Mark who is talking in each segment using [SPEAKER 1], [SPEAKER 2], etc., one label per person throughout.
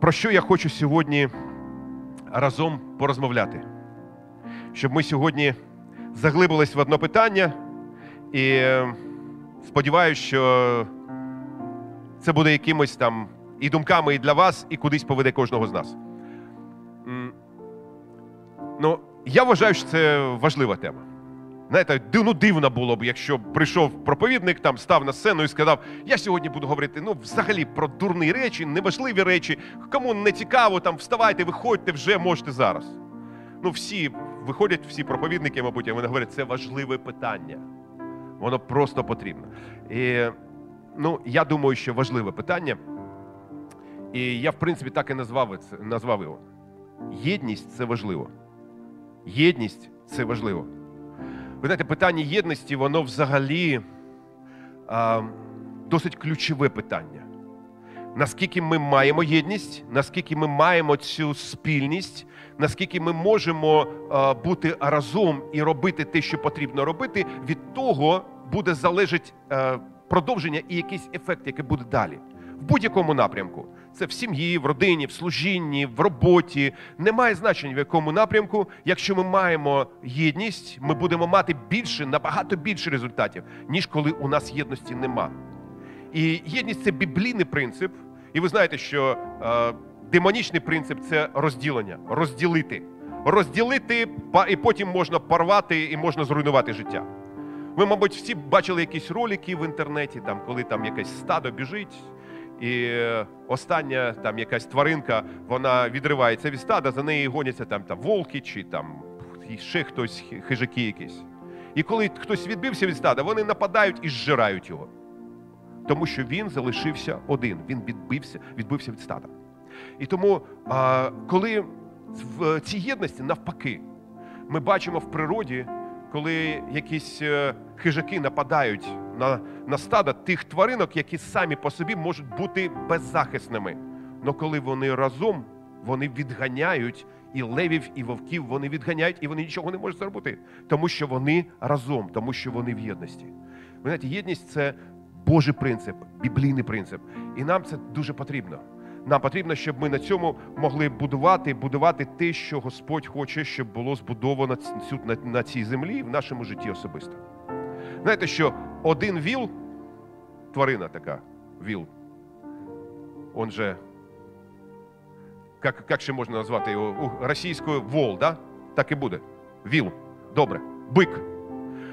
[SPEAKER 1] Про що я хочу сьогодні разом порозмовляти? Щоб ми сьогодні заглибились в одне питання, і ем, сподіваюся, що це буде якимось там і думками і для вас, і кудись поведе кожного з нас. Ну, Я вважаю, що це важлива тема. Знаєте, ну дивно було б, якщо прийшов проповідник, там став на сцену і сказав: Я сьогодні буду говорити ну взагалі про дурні речі, неважливі речі, кому не цікаво, там вставайте, виходьте вже можете зараз. Ну, всі виходять, всі проповідники, мабуть, і вони говорять, це важливе питання. Воно просто потрібно. І, Ну, я думаю, що важливе питання. І я, в принципі, так і назвав назвав його. Єдність це важливо. Єдність це важливо. Ви знаєте, питання єдності, воно взагалі а, досить ключове питання. Наскільки ми маємо єдність, наскільки ми маємо цю спільність, наскільки ми можемо а, бути разом і робити те, що потрібно робити, від того буде залежить а, е, продовження і якийсь ефект, який буде далі, в будь-якому напрямку. Це в сім'ї, в родині, в служінні, в роботі. Немає значення в якому напрямку. Якщо ми маємо єдність, ми будемо мати більше, набагато більше результатів, ніж коли у нас єдності нема. І єдність це біблійний принцип. І ви знаєте, що е, демонічний принцип це розділення, розділити, розділити, і потім можна порвати і можна зруйнувати життя. Ви, мабуть, всі бачили якісь ролики в інтернеті, там коли там якесь стадо біжить. І остання там якась тваринка, вона відривається від стада, за неї гоняться там там волки чи там ще хтось хижаки якісь. І коли хтось відбився від стада, вони нападають і зжирають його. Тому що він залишився один, він відбився, відбився від стада. І тому, коли в цій єдності навпаки, ми бачимо в природі, коли якісь е, хижаки нападають на на стада тих тваринок, які самі по собі можуть бути беззахисними. Але коли вони разом, вони відганяють і левів, і вовків, вони відганяють, і вони нічого не можуть зробити, тому що вони разом, тому що вони в єдності. Ви знаєте, єдність це Божий принцип, біблійний принцип. І нам це дуже потрібно. Нам потрібно, щоб ми на цьому могли будувати будувати те, що Господь хоче, щоб було збудовано на цій землі в нашому житті особисто. Знаєте, що один віл, тварина така, віл, он же, як, як ще можна назвати його російською вол, да? так і буде. Віл. Добре, бик.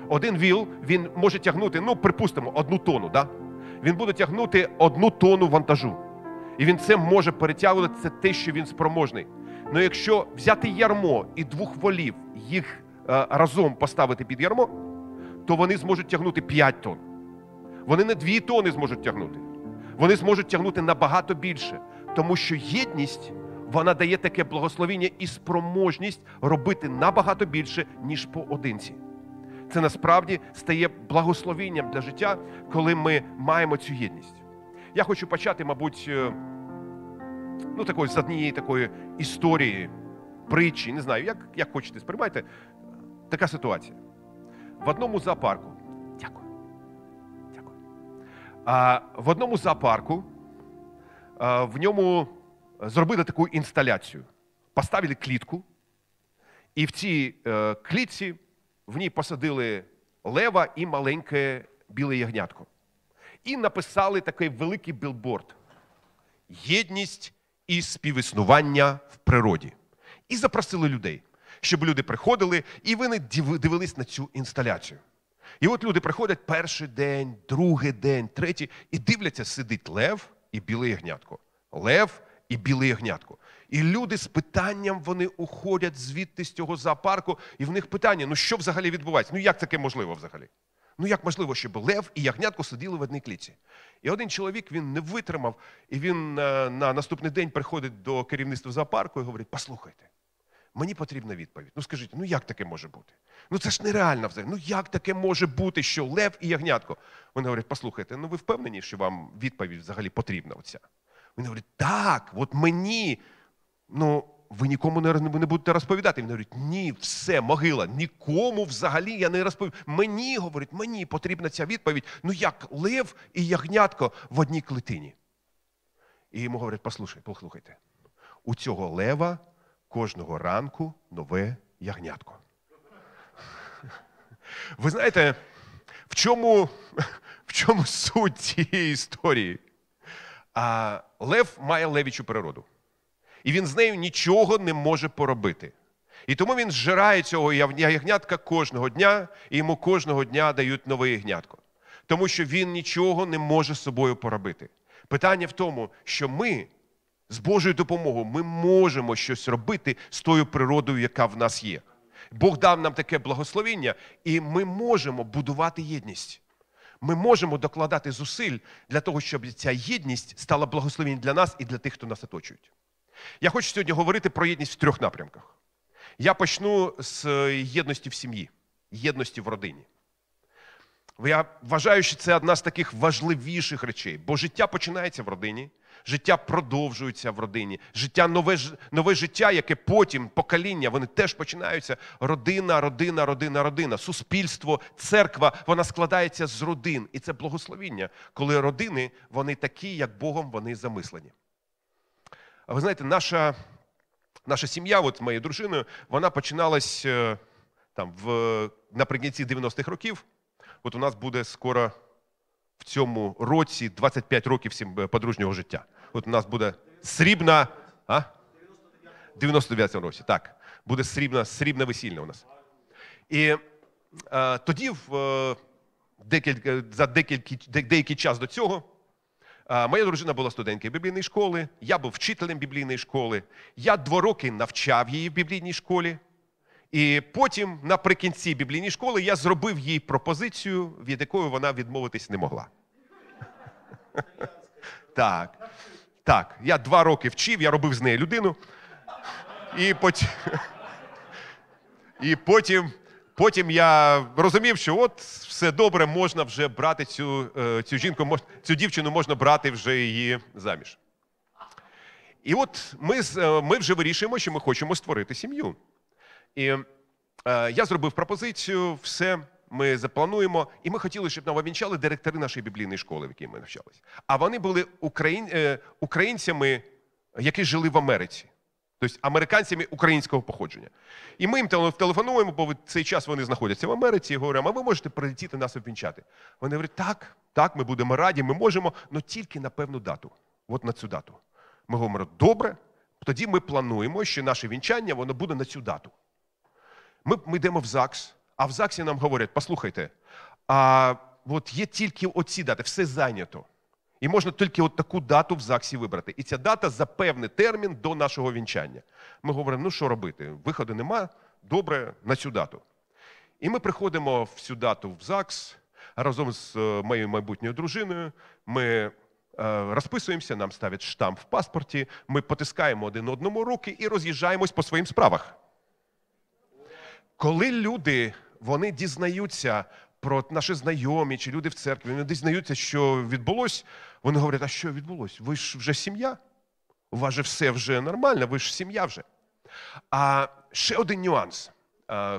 [SPEAKER 1] Один віл, він може тягнути, ну, припустимо, одну тону, Да? Він буде тягнути одну тону вантажу. І він це може перетягувати, це те, що він спроможний. Ну якщо взяти ярмо і двох волів, їх е, разом поставити під ярмо то вони зможуть тягнути 5 тонн. Вони не 2 тонни зможуть тягнути. Вони зможуть тягнути набагато більше, тому що єдність вона дає таке благословіння і спроможність робити набагато більше, ніж поодинці. Це насправді стає благословінням для життя, коли ми маємо цю єдність. Я хочу почати, мабуть, е, ну, такої, з однієї такої історії, притчі, не знаю, як як хочете, сприймайте. Така ситуація в одному зоопарку. Дякую. Дякую. А, В одному зоопарку а, в ньому зробили таку інсталяцію. Поставили клітку, і в цій е, клітці в ній посадили лева і маленьке біле ягнятко. І написали такий великий білборд. Єдність і співіснування в природі. І запросили людей щоб люди приходили, і вони дивились на цю інсталяцію. І от люди приходять перший день, другий день, третій, і дивляться, сидить лев і Білий ягнятко. Лев і білий ягнятко. І люди з питанням вони уходять звідти з цього зоопарку, і в них питання: ну що взагалі відбувається? Ну як таке можливо взагалі? Ну як можливо, щоб лев і ягнятко сиділи в одній клітці? І один чоловік він не витримав, і він е, на наступний день приходить до керівництва зоопарку і говорить: Послухайте, Мені потрібна відповідь. Ну скажіть, ну як таке може бути? Ну це ж нереально взагалі. Ну як таке може бути, що лев і ягнятко? Вони говорять, послухайте, ну ви впевнені, що вам відповідь взагалі потрібна оця? Вони говорять, так, от мені, ну ви нікому не, не будете розповідати. Він говорить, ні, все, могила, нікому взагалі я не розповів. Мені говорить, мені потрібна ця відповідь. Ну як лев і ягнятко в одній клетині? І йому говорять, послухайте, послухайте, у цього лева кожного ранку нове ягнятко. Ви знаєте, в чому в чому суть цієї історії? А, Лев має левічу природу. І він з нею нічого не може поробити. І тому він зжирає цього ягнятка кожного дня, і йому кожного дня дають нове ягнятко. Тому що він нічого не може з собою поробити. Питання в тому, що ми з Божою допомогою ми можемо щось робити з тою природою, яка в нас є. Бог дав нам таке благословення, і ми можемо будувати єдність. Ми можемо докладати зусиль для того, щоб ця єдність стала благословенням для нас і для тих, хто нас оточує. Я хочу сьогодні говорити про єдність в трьох напрямках. Я почну з е, єдності в сім'ї, єдності в родині. Я вважаю, що це одна з таких важливіших речей, бо життя починається в родині життя продовжується в родині, життя, нове нове життя, яке потім покоління, вони теж починаються. Родина, родина, родина, родина, суспільство, церква, вона складається з родин. І це благословіння, коли родини вони такі, як Богом вони замислені. А ви знаєте, наша наша сім'я, от з моєю дружиною, вона починалась е, там в наприкінці 90-х років. От у нас буде скоро в цьому році 25 років всім е, подружнього життя. От у нас буде срібна. а? 99 му році. Так, буде срібна, срібна весільна у нас. І е, тоді, в, е, декілька, за декілька, де, деякий час до цього, е, моя дружина була студенткою біблійної школи, я був вчителем біблійної школи. Я два роки навчав її в біблійній школі. І потім, наприкінці біблійної школи, я зробив їй пропозицію, від якої вона відмовитись не могла. Так, так, я два роки вчив, я робив з неї людину. І потім і потім, потім я розумів, що от все добре, можна вже брати цю е, цю жінку, цю дівчину можна брати вже її заміж. І от ми е, ми вже вирішуємо, що ми хочемо створити сім'ю. І е, я зробив пропозицію, все ми заплануємо. І ми хотіли, щоб нам обінчали директори нашої біблійної школи, в якій ми навчалися. А вони були україн, е, українцями, які жили в Америці. Тобто американцями українського походження. І ми їм телефонуємо, бо в цей час вони знаходяться в Америці і говоримо, а ви можете прилетіти нас обвінчати. Вони говорять, так, так, ми будемо раді, ми можемо, але тільки на певну дату. От на цю дату. Ми говоримо, добре, тоді ми плануємо, що наше вінчання воно буде на цю дату. Ми ми йдемо в ЗАГС, а в ЗАГСі нам говорять: послухайте, а от є тільки оці дати, все зайнято. І можна тільки от таку дату в ЗАГСі вибрати. І ця дата за певний термін до нашого вінчання. Ми говоримо, ну що робити? Виходу нема, добре на цю дату. І ми приходимо в цю дату в ЗАГС разом з е, моєю майбутньою дружиною. Ми е, розписуємося, нам ставлять штамп в паспорті, ми потискаємо один одному руки і роз'їжджаємось по своїм справах. Коли люди вони дізнаються про наші знайомі чи люди в церкві, вони дізнаються, що відбулось, вони говорять, а що відбулось? Ви ж вже сім'я? У вас же все вже нормально, ви ж сім'я вже. А ще один нюанс.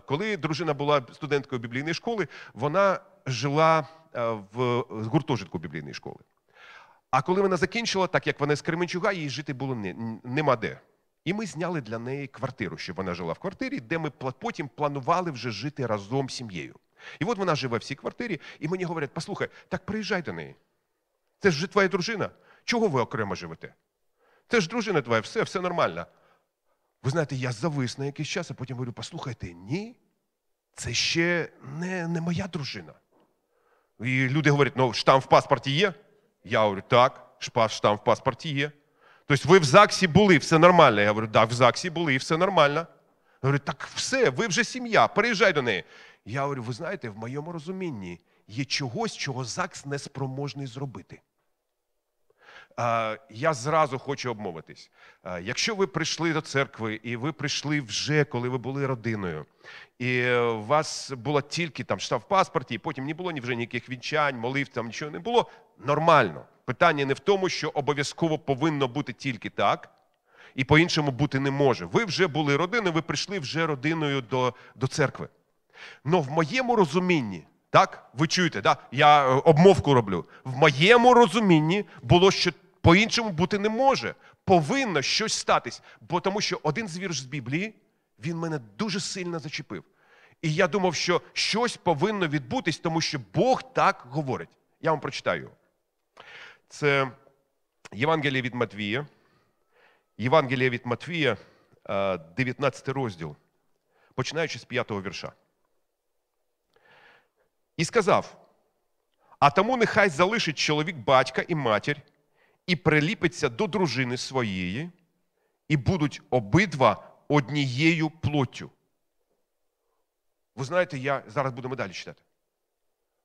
[SPEAKER 1] Коли дружина була студенткою біблійної школи, вона жила е, в гуртожитку біблійної школи. А коли вона закінчила, так як вона з Кременчуга, їй жити було не, нема де. І ми зняли для неї квартиру, щоб вона жила в квартирі, де ми потім планували вже жити разом з сім'єю. І от вона живе в цій квартирі, і мені говорять: послухай, так приїжджай до неї. Це ж твоя дружина. Чого ви окремо живете? Це ж дружина твоя, все, все нормально. Ви знаєте, я завис на якийсь час, а потім говорю: послухайте, ні, це ще не не моя дружина. І люди говорять, ну штамп в паспорті є. Я говорю, так, штамп в паспорті є. Тобто ви в ЗАГСі були, все нормально. Я говорю, так, в ЗАГСі були, все нормально. Я говорю, так все, ви вже сім'я, переїжджай до неї. Я говорю, ви знаєте, в моєму розумінні є чогось, чого ЗАГС не спроможний зробити. Я зразу хочу обмовитись. Якщо ви прийшли до церкви, і ви прийшли вже, коли ви були родиною, і у вас було тільки там штаб в паспорті, і потім не було ні вже ніяких вінчань, молив, там нічого не було, нормально. Питання не в тому, що обов'язково повинно бути тільки так, і по-іншому бути не може. Ви вже були родиною, ви прийшли вже родиною до до церкви. Но в моєму розумінні, так, ви чуєте, да? я е, обмовку роблю. В моєму розумінні було, що по-іншому бути не може. Повинно щось статись, бо тому що один з вірш з Біблії він мене дуже сильно зачепив. І я думав, що щось повинно відбутись, тому що Бог так говорить. Я вам прочитаю його. Це Євангеліє від Матвія, Євангеліє від Матвія, 19 е, розділ, починаючи з 5 вірша. І сказав: А тому нехай залишить чоловік батька і матір, і приліпиться до дружини своєї, і будуть обидва однією плоттю. Ви знаєте, я зараз будемо далі читати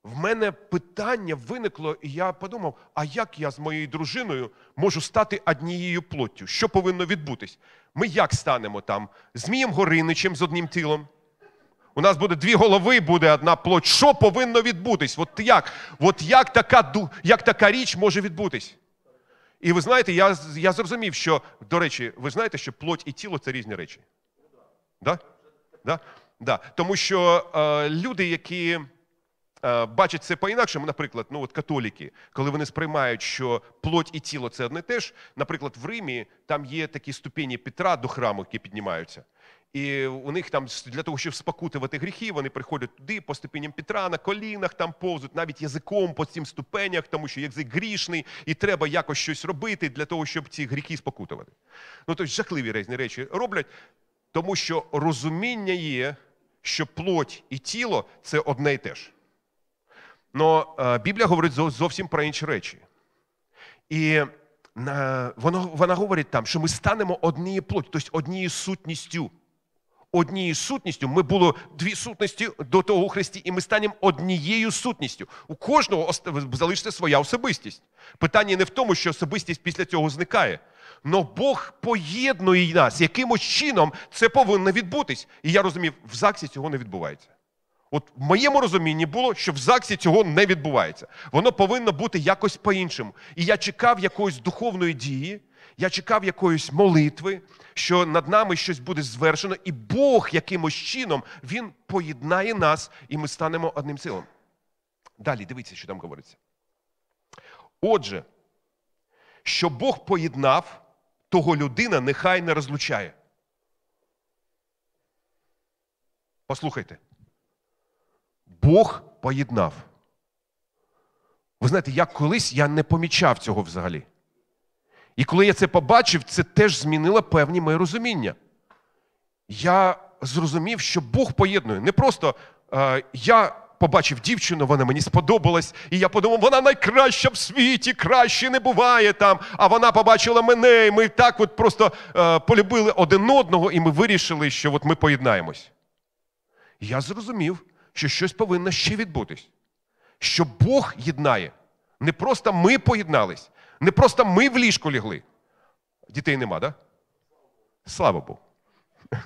[SPEAKER 1] в мене питання виникло, і я подумав: а як я з моєю дружиною можу стати однією плоттю? Що повинно відбутись? Ми як станемо там? Змієм Гориничем з одним тілом? У нас буде дві голови, буде одна плоть. Що повинно відбутись? От як От як така як така річ може відбутись? І ви знаєте, я я зрозумів, що, до речі, ви знаєте, що плоть і тіло це різні речі. Да? Да? Да. Тому що е, люди, які Е, бачать це по-інакшому, наприклад, ну от католіки, коли вони сприймають, що плоть і тіло це одне те ж. Наприклад, в Римі там є такі ступені Петра до храму, які піднімаються. І у них там для того, щоб спокутувати гріхи, вони приходять туди по ступеням Петра, на колінах там повзуть, навіть язиком по цим ступенях, тому що язик грішний, і треба якось щось робити для того, щоб ці гріхи спокутувати. Ну тобто жахливі різні речі роблять, тому що розуміння є, що плоть і тіло це одне й те ж. Но е, Біблія говорить зовсім про інші речі. І воно, вона говорить там, що ми станемо однією плоттю, тобто однією сутністю. Однією сутністю ми було дві сутності до того у Христі, і ми станемо однією сутністю. У кожного залишиться своя особистість. Питання не в тому, що особистість після цього зникає. Но Бог поєднує нас якимось чином, це повинно відбутись. І я розумів, в ЗАГСі цього не відбувається. От в моєму розумінні було, що в ЗАГСі цього не відбувається. Воно повинно бути якось по-іншому. І я чекав якоїсь духовної дії, я чекав якоїсь молитви, що над нами щось буде звершено, і Бог якимось чином Він поєднає нас, і ми станемо одним цілим. Далі дивіться, що там говориться. Отже, що Бог поєднав, того людина нехай не розлучає. Послухайте. Бог поєднав. Ви знаєте, я колись я не помічав цього взагалі. І коли я це побачив, це теж змінило певні моє розуміння. Я зрозумів, що Бог поєднує. Не просто е, я побачив дівчину, вона мені сподобалась, і я подумав, вона найкраща в світі, краще не буває там. А вона побачила мене, і ми так от просто е, полюбили один одного, і ми вирішили, що от ми поєднаємось. Я зрозумів, що щось повинно ще відбутись, що Бог єднає. Не просто ми поєднались, не просто ми в ліжку лігли. Дітей нема, да? Слава Богу.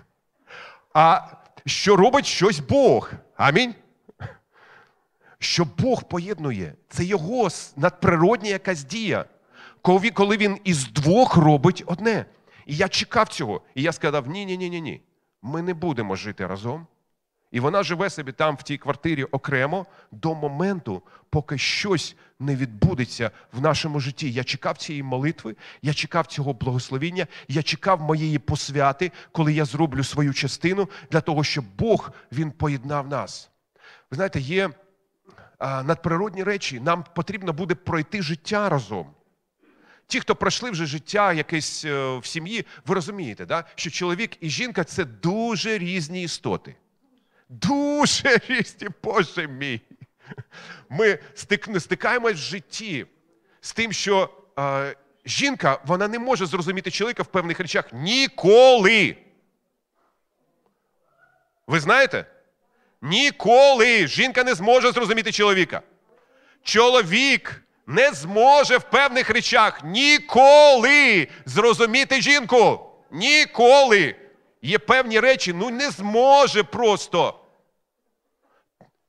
[SPEAKER 1] А що робить щось Бог. Амінь. Що Бог поєднує, це його надприродня якась дія, коли він із двох робить одне. І я чекав цього. І я сказав: ні-ні-ні, ні, ні. ми не будемо жити разом. І вона живе собі там, в тій квартирі окремо до моменту, поки щось не відбудеться в нашому житті. Я чекав цієї молитви, я чекав цього благословіння, я чекав моєї посвяти, коли я зроблю свою частину для того, щоб Бог Він поєднав нас. Ви знаєте, є надприродні речі, нам потрібно буде пройти життя разом. Ті, хто пройшли вже життя якесь е, в сім'ї, ви розумієте, да? що чоловік і жінка це дуже різні істоти. Дуже різні, Боже мій. Ми стикаємось в житті з тим, що е, жінка вона не може зрозуміти чоловіка в певних речах ніколи. Ви знаєте? Ніколи жінка не зможе зрозуміти чоловіка. Чоловік не зможе в певних речах ніколи зрозуміти жінку. Ніколи. Є певні речі, ну не зможе просто.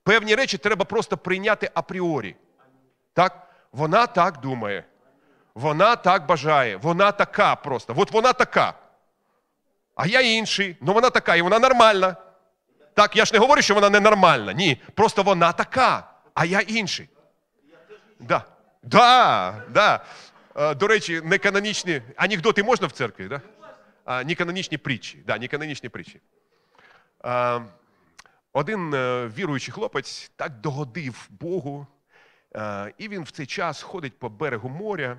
[SPEAKER 1] Певні речі треба просто прийняти апріорі. Так? Вона так думає. Вона так бажає. Вона така просто. От вона така. А я інший. Ну вона така, і вона нормальна. Так, я ж не говорю, що вона ненормальна. Ні. Просто вона така, а я інший. Да. Да, да. Е, до речі, неканонічні анекдоти можна в церкві, так? Да? Ніканонічні притчі. Да, ніканонічні притчі. Один е, віруючий хлопець так догодив Богу, е, і він в цей час ходить по берегу моря,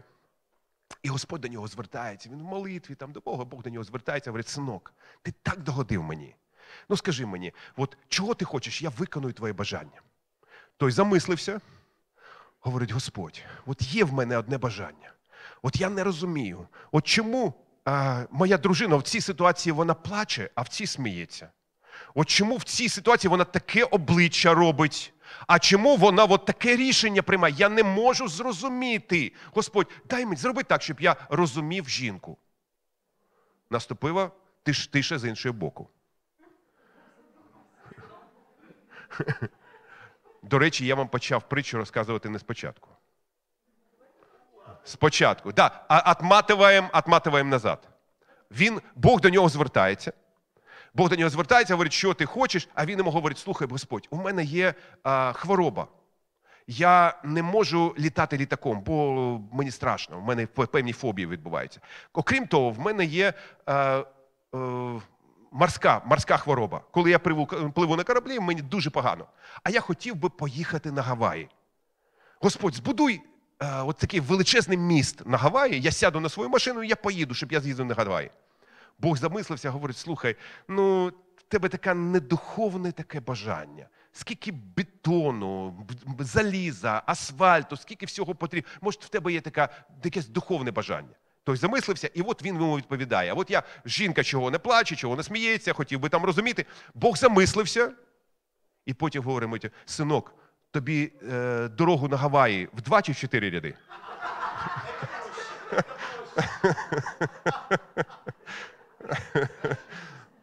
[SPEAKER 1] і Господь до нього звертається. Він в молитві там до Бога, Бог до нього звертається, говорить, синок, ти так догодив мені. Ну скажи мені, от чого ти хочеш, я виконую твоє бажання. Той замислився, говорить: Господь, от є в мене одне бажання. От я не розумію, от чому моя дружина в цій ситуації вона плаче, а в цій сміється. От чому в цій ситуації вона таке обличчя робить? А чому вона от таке рішення приймає? Я не можу зрозуміти. Господь, дай мені зроби так, щоб я розумів жінку. Наступила тиш, тиша з іншого боку. До речі, я вам почав притчу розказувати не спочатку спочатку. Да, отматываем, отматываем назад. Він, Бог до нього звертається. Бог до нього звертається, говорить, що ти хочеш, а він йому говорить: слухай, Господь, у мене є а, хвороба. Я не можу літати літаком, бо мені страшно, в мене певні фобії відбуваються. Окрім того, в мене є а, а, е, морська морська хвороба. Коли я пливу, пливу на кораблі, мені дуже погано. А я хотів би поїхати на Гаваї. Господь, збудуй Е, от такий величезний міст на Гаваї, я сяду на свою машину і я поїду, щоб я з'їздив на Гаваї. Бог замислився, говорить: слухай, ну в тебе таке недуховне таке бажання. Скільки бетону, заліза, асфальту, скільки всього потрібно. Може, в тебе є таке якесь духовне бажання. Той замислився, і от він йому відповідає. От я жінка чого не плаче, чого не сміється, хотів би там розуміти. Бог замислився. І потім говорить, синок, тобі е, дорогу на Гаваї в два чи в чотири ряди.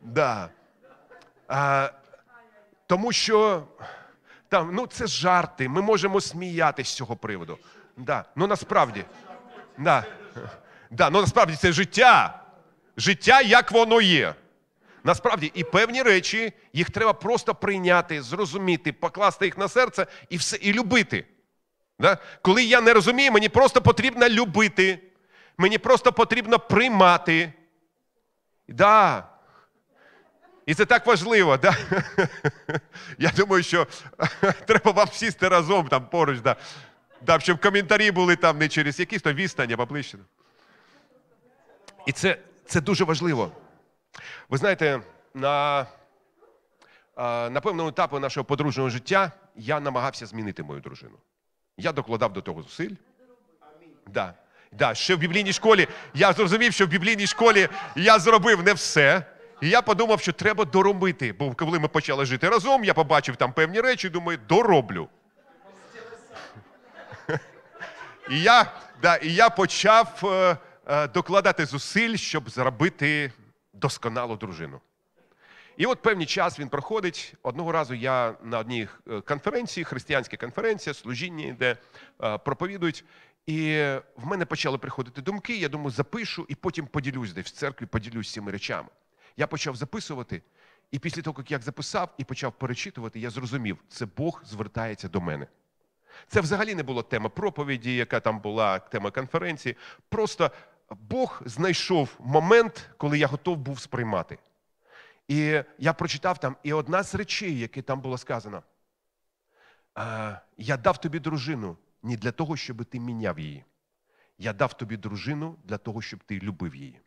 [SPEAKER 1] да. а, тому що там, ну це жарти, ми можемо сміятися з цього приводу. Да. Ну насправді, да. Да, ну насправді це життя. Життя, як воно є. Насправді і певні речі їх треба просто прийняти, зрозуміти, покласти їх на серце і все, і любити. Да? Коли я не розумію, мені просто потрібно любити, мені просто потрібно приймати. Да. І це так важливо. Да? Я думаю, що треба вам сісти разом там поруч, да? Да, щоб коментарі були там не через якісь то відстані, а поближче. І це, це дуже важливо. Ви знаєте, на на певному етапі нашого подружнього життя я намагався змінити мою дружину. Я докладав до того зусиль. Да. Да. Ще в біблійній школі я зрозумів, що в біблійній школі я зробив не все. І я подумав, що треба доробити. Бо коли ми почали жити разом, я побачив там певні речі, думаю, дороблю. І я да, і я почав е, е, докладати зусиль, щоб зробити досконалу дружину. І от певний час він проходить. Одного разу я на одній е, конференції, християнська конференція, служіння, йде, е, проповідують. І в мене почали приходити думки. Я думаю, запишу і потім поділюсь десь в церкві, поділюсь цими речами. Я почав записувати, і після того, як я записав і почав перечитувати, я зрозумів, це Бог звертається до мене. Це взагалі не була тема проповіді, яка там була тема конференції. Просто Бог знайшов момент, коли я готов був сприймати. І я прочитав там, і одна з речей, які там було сказано, я дав тобі дружину не для того, щоб ти міняв її. Я дав тобі дружину для того, щоб ти любив її.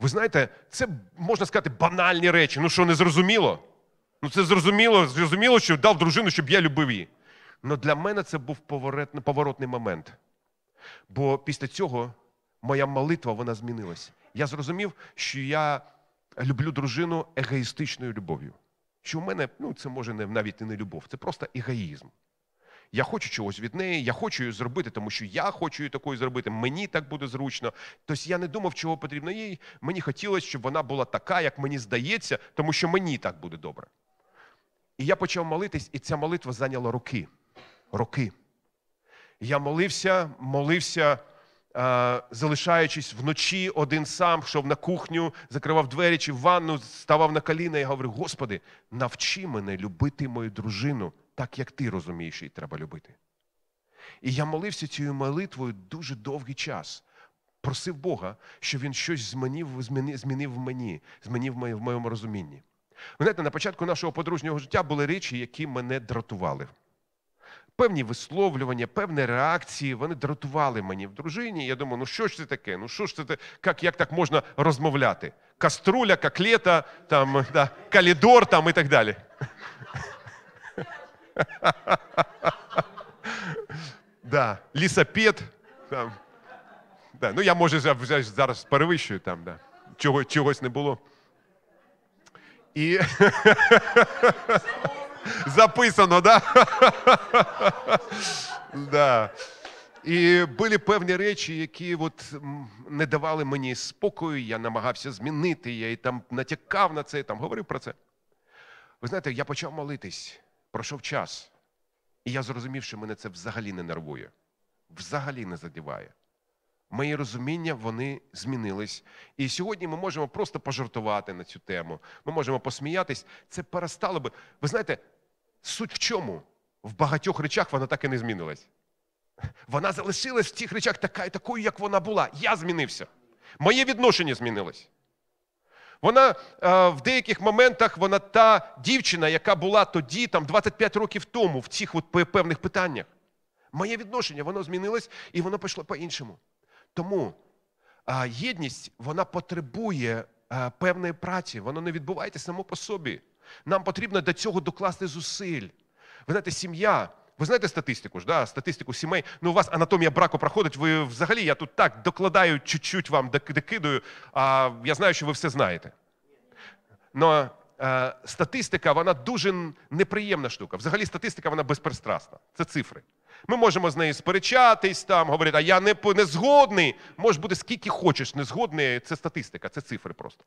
[SPEAKER 1] Ви знаєте, це можна сказати банальні речі. Ну що не зрозуміло? Ну це зрозуміло, зрозуміло, що дав дружину, щоб я любив її. Але для мене це був поворотний момент. Бо після цього моя молитва вона змінилася. Я зрозумів, що я люблю дружину егоїстичною любов'ю. Що в мене, ну це може навіть і не любов, це просто егоїзм. Я хочу чогось від неї, я хочу її зробити, тому що я хочу її такою зробити, мені так буде зручно. Тобто я не думав, чого потрібно їй. Мені хотілося, щоб вона була така, як мені здається, тому що мені так буде добре. І я почав молитись, і ця молитва зайняла роки. Роки. Я молився, молився. Е, залишаючись вночі один сам, йшов на кухню, закривав двері чи в ванну, ставав на коліна і говорив: Господи, навчи мене любити мою дружину, так як ти розумієш, її треба любити. І я молився цією молитвою дуже довгий час. Просив Бога, щоб він щось змінив змінив в мені, змінив в моєму розумінні. Ви знаєте, на початку нашого подружнього життя були речі, які мене дратували певні висловлювання, певні реакції. Вони дратували мені в дружині. Я думаю, ну що ж це таке? Ну що ж це Як, як так можна розмовляти? Каструля, каклета, там, да, калідор там і так далі. Да, лісапед. Там. Да. Ну я може вже зараз перевищую там, да. Чого, чогось не було. І... записано, да? да. І були певні речі, які от не давали мені спокою, я намагався змінити, я і там натякав на це, і там говорив про це. Ви знаєте, я почав молитись, пройшов час, і я зрозумів, що мене це взагалі не нервує, взагалі не задіває. Мої розуміння вони змінились. І сьогодні ми можемо просто пожартувати на цю тему. Ми можемо посміятись. Це перестало би. Ви знаєте, Суть в чому? В багатьох речах вона так і не змінилась. Вона залишилась в цих речах така, такою, як вона була. Я змінився. Моє відношення змінилось. Вона е, в деяких моментах вона та дівчина, яка була тоді, там 25 років тому, в цих от певних питаннях. Моє відношення, воно змінилось і воно пішло по-іншому. Тому е, єдність вона потребує е, певної праці, воно не відбувається само по собі. Нам потрібно до цього докласти зусиль. Ви знаєте, сім'я. Ви знаєте статистику ж, да? статистику сімей. Ну, у вас анатомія браку проходить. Ви взагалі я тут так докладаю чуть-чуть вам докидаю, а я знаю, що ви все знаєте. Но е, статистика, вона дуже неприємна штука. Взагалі, статистика вона безпристрасна. Це цифри. Ми можемо з нею сперечатись, там говорити, а я не не згодний. Може бути скільки хочеш, не згодний. Це статистика, це цифри просто.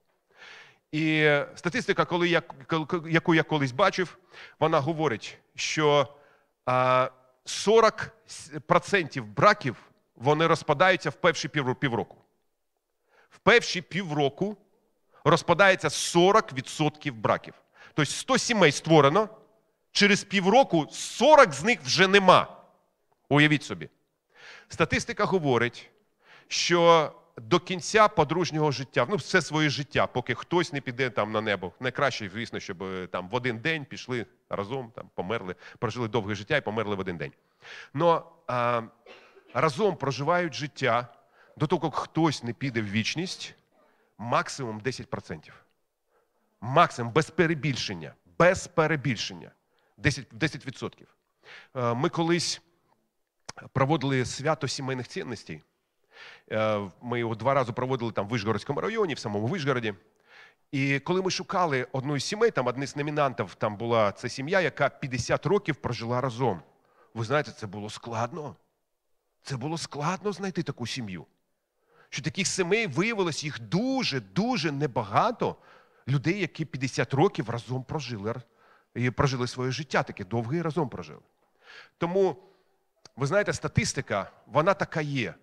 [SPEAKER 1] І статистика, коли я, яку я колись бачив, вона говорить, що 40% браків вони розпадаються в перші півроку. В перші півроку розпадається 40% браків. Тобто 100 сімей створено, через півроку 40 з них вже нема. Уявіть собі. Статистика говорить, що до кінця подружнього життя, ну все своє життя, поки хтось не піде там на небо. Найкраще, звісно, щоб е, там в один день пішли разом, там померли, прожили довге життя і померли в один день. Но а, разом проживають життя до того, як хтось не піде в вічність, максимум 10%. Максимум без перебільшення, без перебільшення 10%. 10%. Е, ми колись проводили свято сімейних цінностей. Е, ми його два рази проводили там в Вишгородському районі, в самому Вишгороді. І коли ми шукали одну з сімей, там одне з номінантів там була ця сім'я, яка 50 років прожила разом. Ви знаєте, це було складно. Це було складно знайти таку сім'ю. Що таких сімей виявилось їх дуже-дуже небагато людей, які 50 років разом прожили і прожили своє життя, таке довге і разом прожили. Тому, ви знаєте, статистика, вона така є.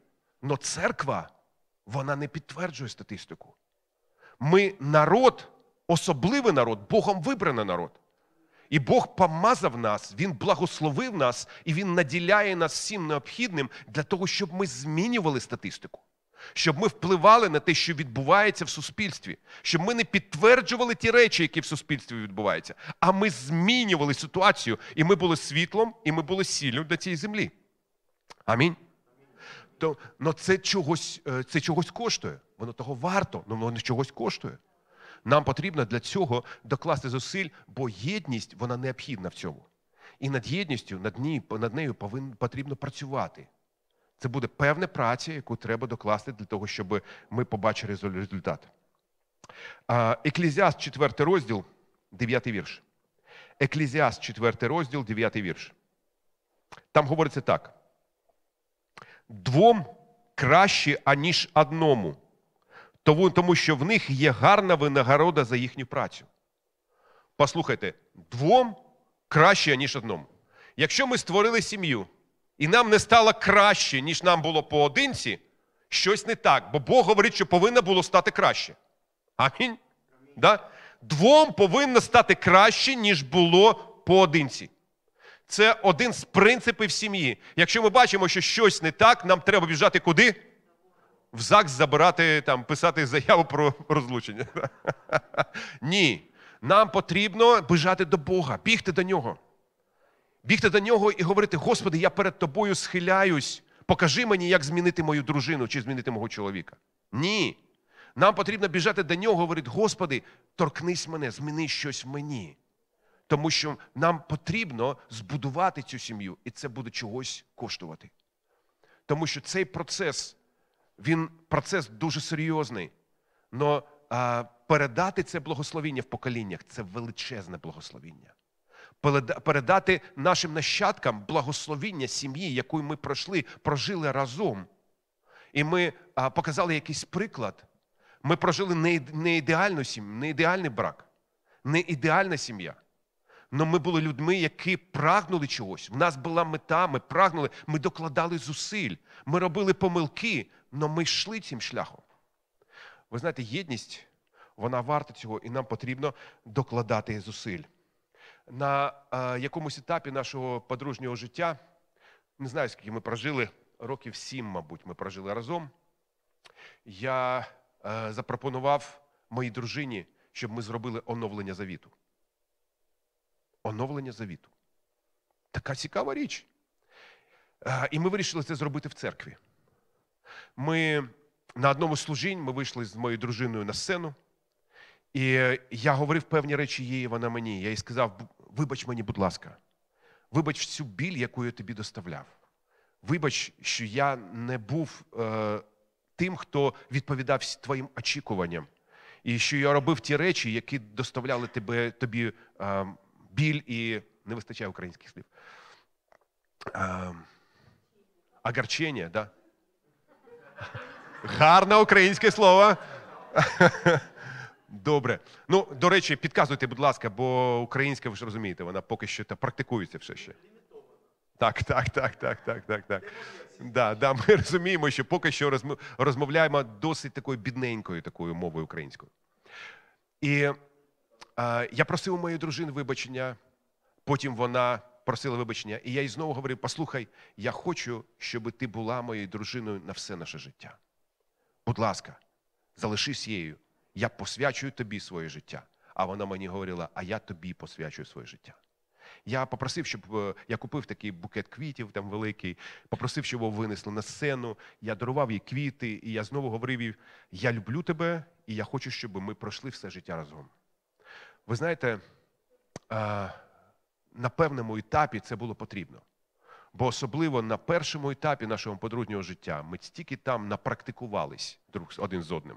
[SPEAKER 1] Но церква, вона не підтверджує статистику. Ми народ, особливий народ, Богом вибраний народ. І Бог помазав нас, Він благословив нас і Він наділяє нас всім необхідним для того, щоб ми змінювали статистику, щоб ми впливали на те, що відбувається в суспільстві, щоб ми не підтверджували ті речі, які в суспільстві відбуваються, а ми змінювали ситуацію, і ми були світлом, і ми були сіллю для цієї землі. Амінь то, но це чогось е, це чогось коштує. Воно того варто, але воно чогось коштує. Нам потрібно для цього докласти зусиль, бо єдність вона необхідна в цьому. І над єдністю, над ній, над нею повин, потрібно працювати. Це буде певна праця, яку треба докласти для того, щоб ми побачили результат. Еклізіаст, 4 розділ, 9 вірш. Еклізіаст, 4 розділ, 9 вірш. Там говориться так двом краще, аніж одному, тому що в них є гарна винагорода за їхню працю. Послухайте, двом краще, ніж одному. Якщо ми створили сім'ю, і нам не стало краще, ніж нам було поодинці, щось не так, бо Бог говорить, що повинно було стати краще. Амінь? Амінь. Да? Двом повинно стати краще, ніж було поодинці. Це один з принципів сім'ї. Якщо ми бачимо, що щось не так, нам треба біжати куди? В ЗАГС забирати, там, писати заяву про розлучення. Ні. Нам потрібно бежати до Бога, бігти до нього. Бігти до нього і говорити: Господи, я перед тобою схиляюсь. Покажи мені, як змінити мою дружину чи змінити мого чоловіка. Ні. Нам потрібно біжати до нього, говорити, Господи, торкнись мене, зміни щось в мені тому що нам потрібно збудувати цю сім'ю, і це буде чогось коштувати. Тому що цей процес, він процес дуже серйозний. Но а, передати це благословіння в поколіннях це величезне благословіння. Передати нашим нащадкам благословіння сім'ї, яку ми пройшли, прожили разом. І ми а, показали якийсь приклад. Ми прожили не ідеальну сім'ю, не ідеальний брак, не ідеальна сім'я але ми були людьми, які прагнули чогось. В нас була мета, ми прагнули, ми докладали зусиль, ми робили помилки, але ми йшли цим шляхом. Ви знаєте, єдність, вона варта цього, і нам потрібно докладати зусиль. На е, якомусь етапі нашого подружнього життя, не знаю, скільки ми прожили, років сім, мабуть, ми прожили разом. Я е, запропонував моїй дружині, щоб ми зробили оновлення завіту оновлення завіту. Така цікава річ. Е, і ми вирішили це зробити в церкві. Ми на одному служінь ми вийшли з моєю дружиною на сцену, і я говорив певні речі їй, вона мені. Я їй сказав: вибач мені, будь ласка, вибач всю біль, яку я тобі доставляв. Вибач, що я не був е, тим, хто відповідав твоїм очікуванням, і що я робив ті речі, які доставляли тебе, тобі е, біль і не вистачає українських слів. Агарчення, да? Гарне українське слово. Добре. Ну, до речі, підказуйте, будь ласка, бо українська, ви ж розумієте, вона поки що та практикується все ще. Так, так, так, так, так, так, так. Да, да, Ми розуміємо, що поки що розмовляємо досить такою бідненькою такою мовою українською. І я просив у моєї дружини вибачення, потім вона просила вибачення, і я їй знову говорив: послухай, я хочу, щоб ти була моєю дружиною на все наше життя. Будь ласка, залишись її, я посвячую тобі своє життя. А вона мені говорила, а я тобі посвячую своє життя. Я попросив, щоб е, я купив такий букет квітів там великий, попросив, щоб його винесли на сцену. Я дарував їй квіти, і я знову говорив їй: я люблю тебе, і я хочу, щоб ми пройшли все життя разом. Ви знаєте, е, на певному етапі це було потрібно. Бо особливо на першому етапі нашого подружнього життя ми стільки там напрактикувались друг один з одним.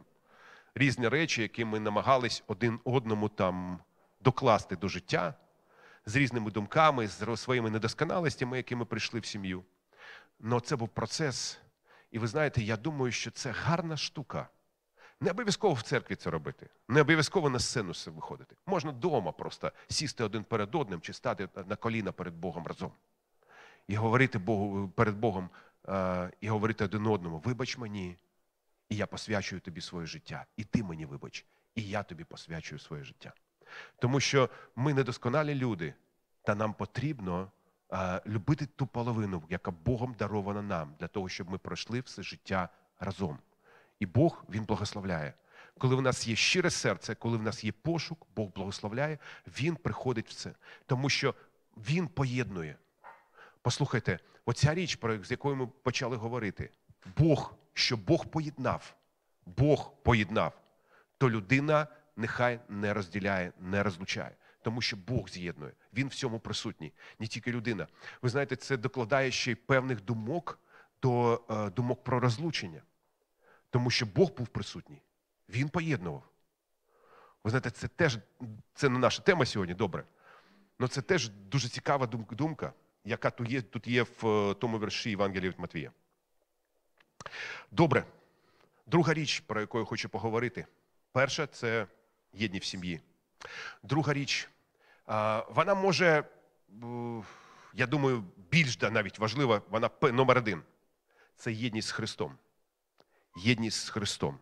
[SPEAKER 1] Різні речі, які ми намагались один одному там докласти до життя з різними думками, з своїми недосконалостями, які ми прийшли в сім'ю. Але це був процес. І ви знаєте, я думаю, що це гарна штука, не обов'язково в церкві це робити, не обов'язково на сцену виходити. Можна вдома просто сісти один перед одним чи стати на коліна перед Богом разом. І говорити Богу, перед Богом е, і говорити один одному: вибач мені, і я посвячую тобі своє життя. І ти мені вибач, і я тобі посвячую своє життя. Тому що ми недосконалі люди, та нам потрібно е, любити ту половину, яка Богом дарована нам, для того, щоб ми пройшли все життя разом. І Бог Він благословляє. Коли в нас є щире серце, коли в нас є пошук, Бог благословляє, Він приходить в це, тому що Він поєднує. Послухайте, оця річ, про з якою ми почали говорити, Бог, що Бог поєднав, Бог поєднав, то людина нехай не розділяє, не розлучає, тому що Бог з'єднує, Він всьому присутній, не тільки людина. Ви знаєте, це докладає ще й певних думок до е, думок про розлучення. Тому що Бог був присутній. Він поєднував. Ви знаєте, це теж це не наша тема сьогодні, добре. Але це теж дуже цікава думка, яка тут є тут є в е, тому верші Євангелія від Матвія. Добре. Друга річ, про яку я хочу поговорити. Перша це єдність в сім'ї. Друга річ, вона може, я думаю, більш навіть важлива, вона номер один. Це єдність з Христом єдність з Христом.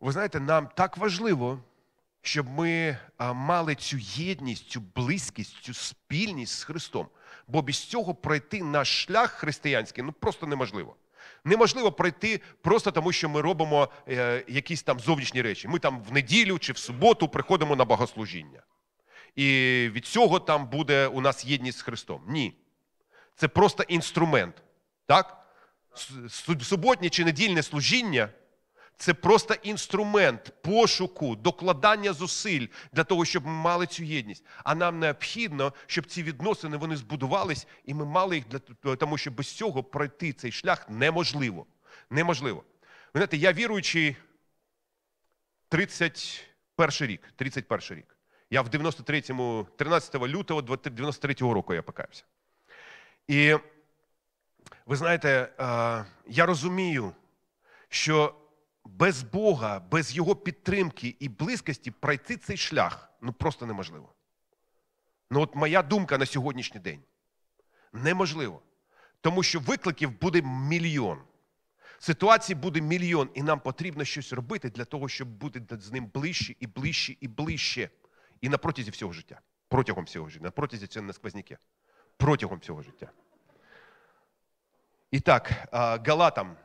[SPEAKER 1] Ви знаєте, нам так важливо, щоб ми мали цю єдність, цю близькість, цю спільність з Христом. Бо без цього пройти наш шлях християнський ну просто неможливо. Неможливо пройти просто тому, що ми робимо е, якісь там зовнішні речі. Ми там в неділю чи в суботу приходимо на богослужіння. І від цього там буде у нас єдність з Христом. Ні. Це просто інструмент. Так? суботнє чи недільне служіння це просто інструмент пошуку, докладання зусиль для того, щоб ми мали цю єдність. А нам необхідно, щоб ці відносини вони збудувались, і ми мали їх для тому, що без цього пройти цей шлях неможливо. Неможливо. Ви знаєте, я віруючий 31 рік. 31 рік. Я в 93-му, 13 лютого 93-го року я покаявся. І ви знаєте, е, я розумію, що без Бога, без Його підтримки і близькості пройти цей шлях ну просто неможливо. Ну, от моя думка на сьогоднішній день неможливо. Тому що викликів буде мільйон. Ситуацій буде мільйон, і нам потрібно щось робити для того, щоб бути з ним ближче і ближче і ближче. І на протязі всього життя. Протягом всього життя, на протязі цього не сквозняки. Протягом всього життя. І так, Галатам,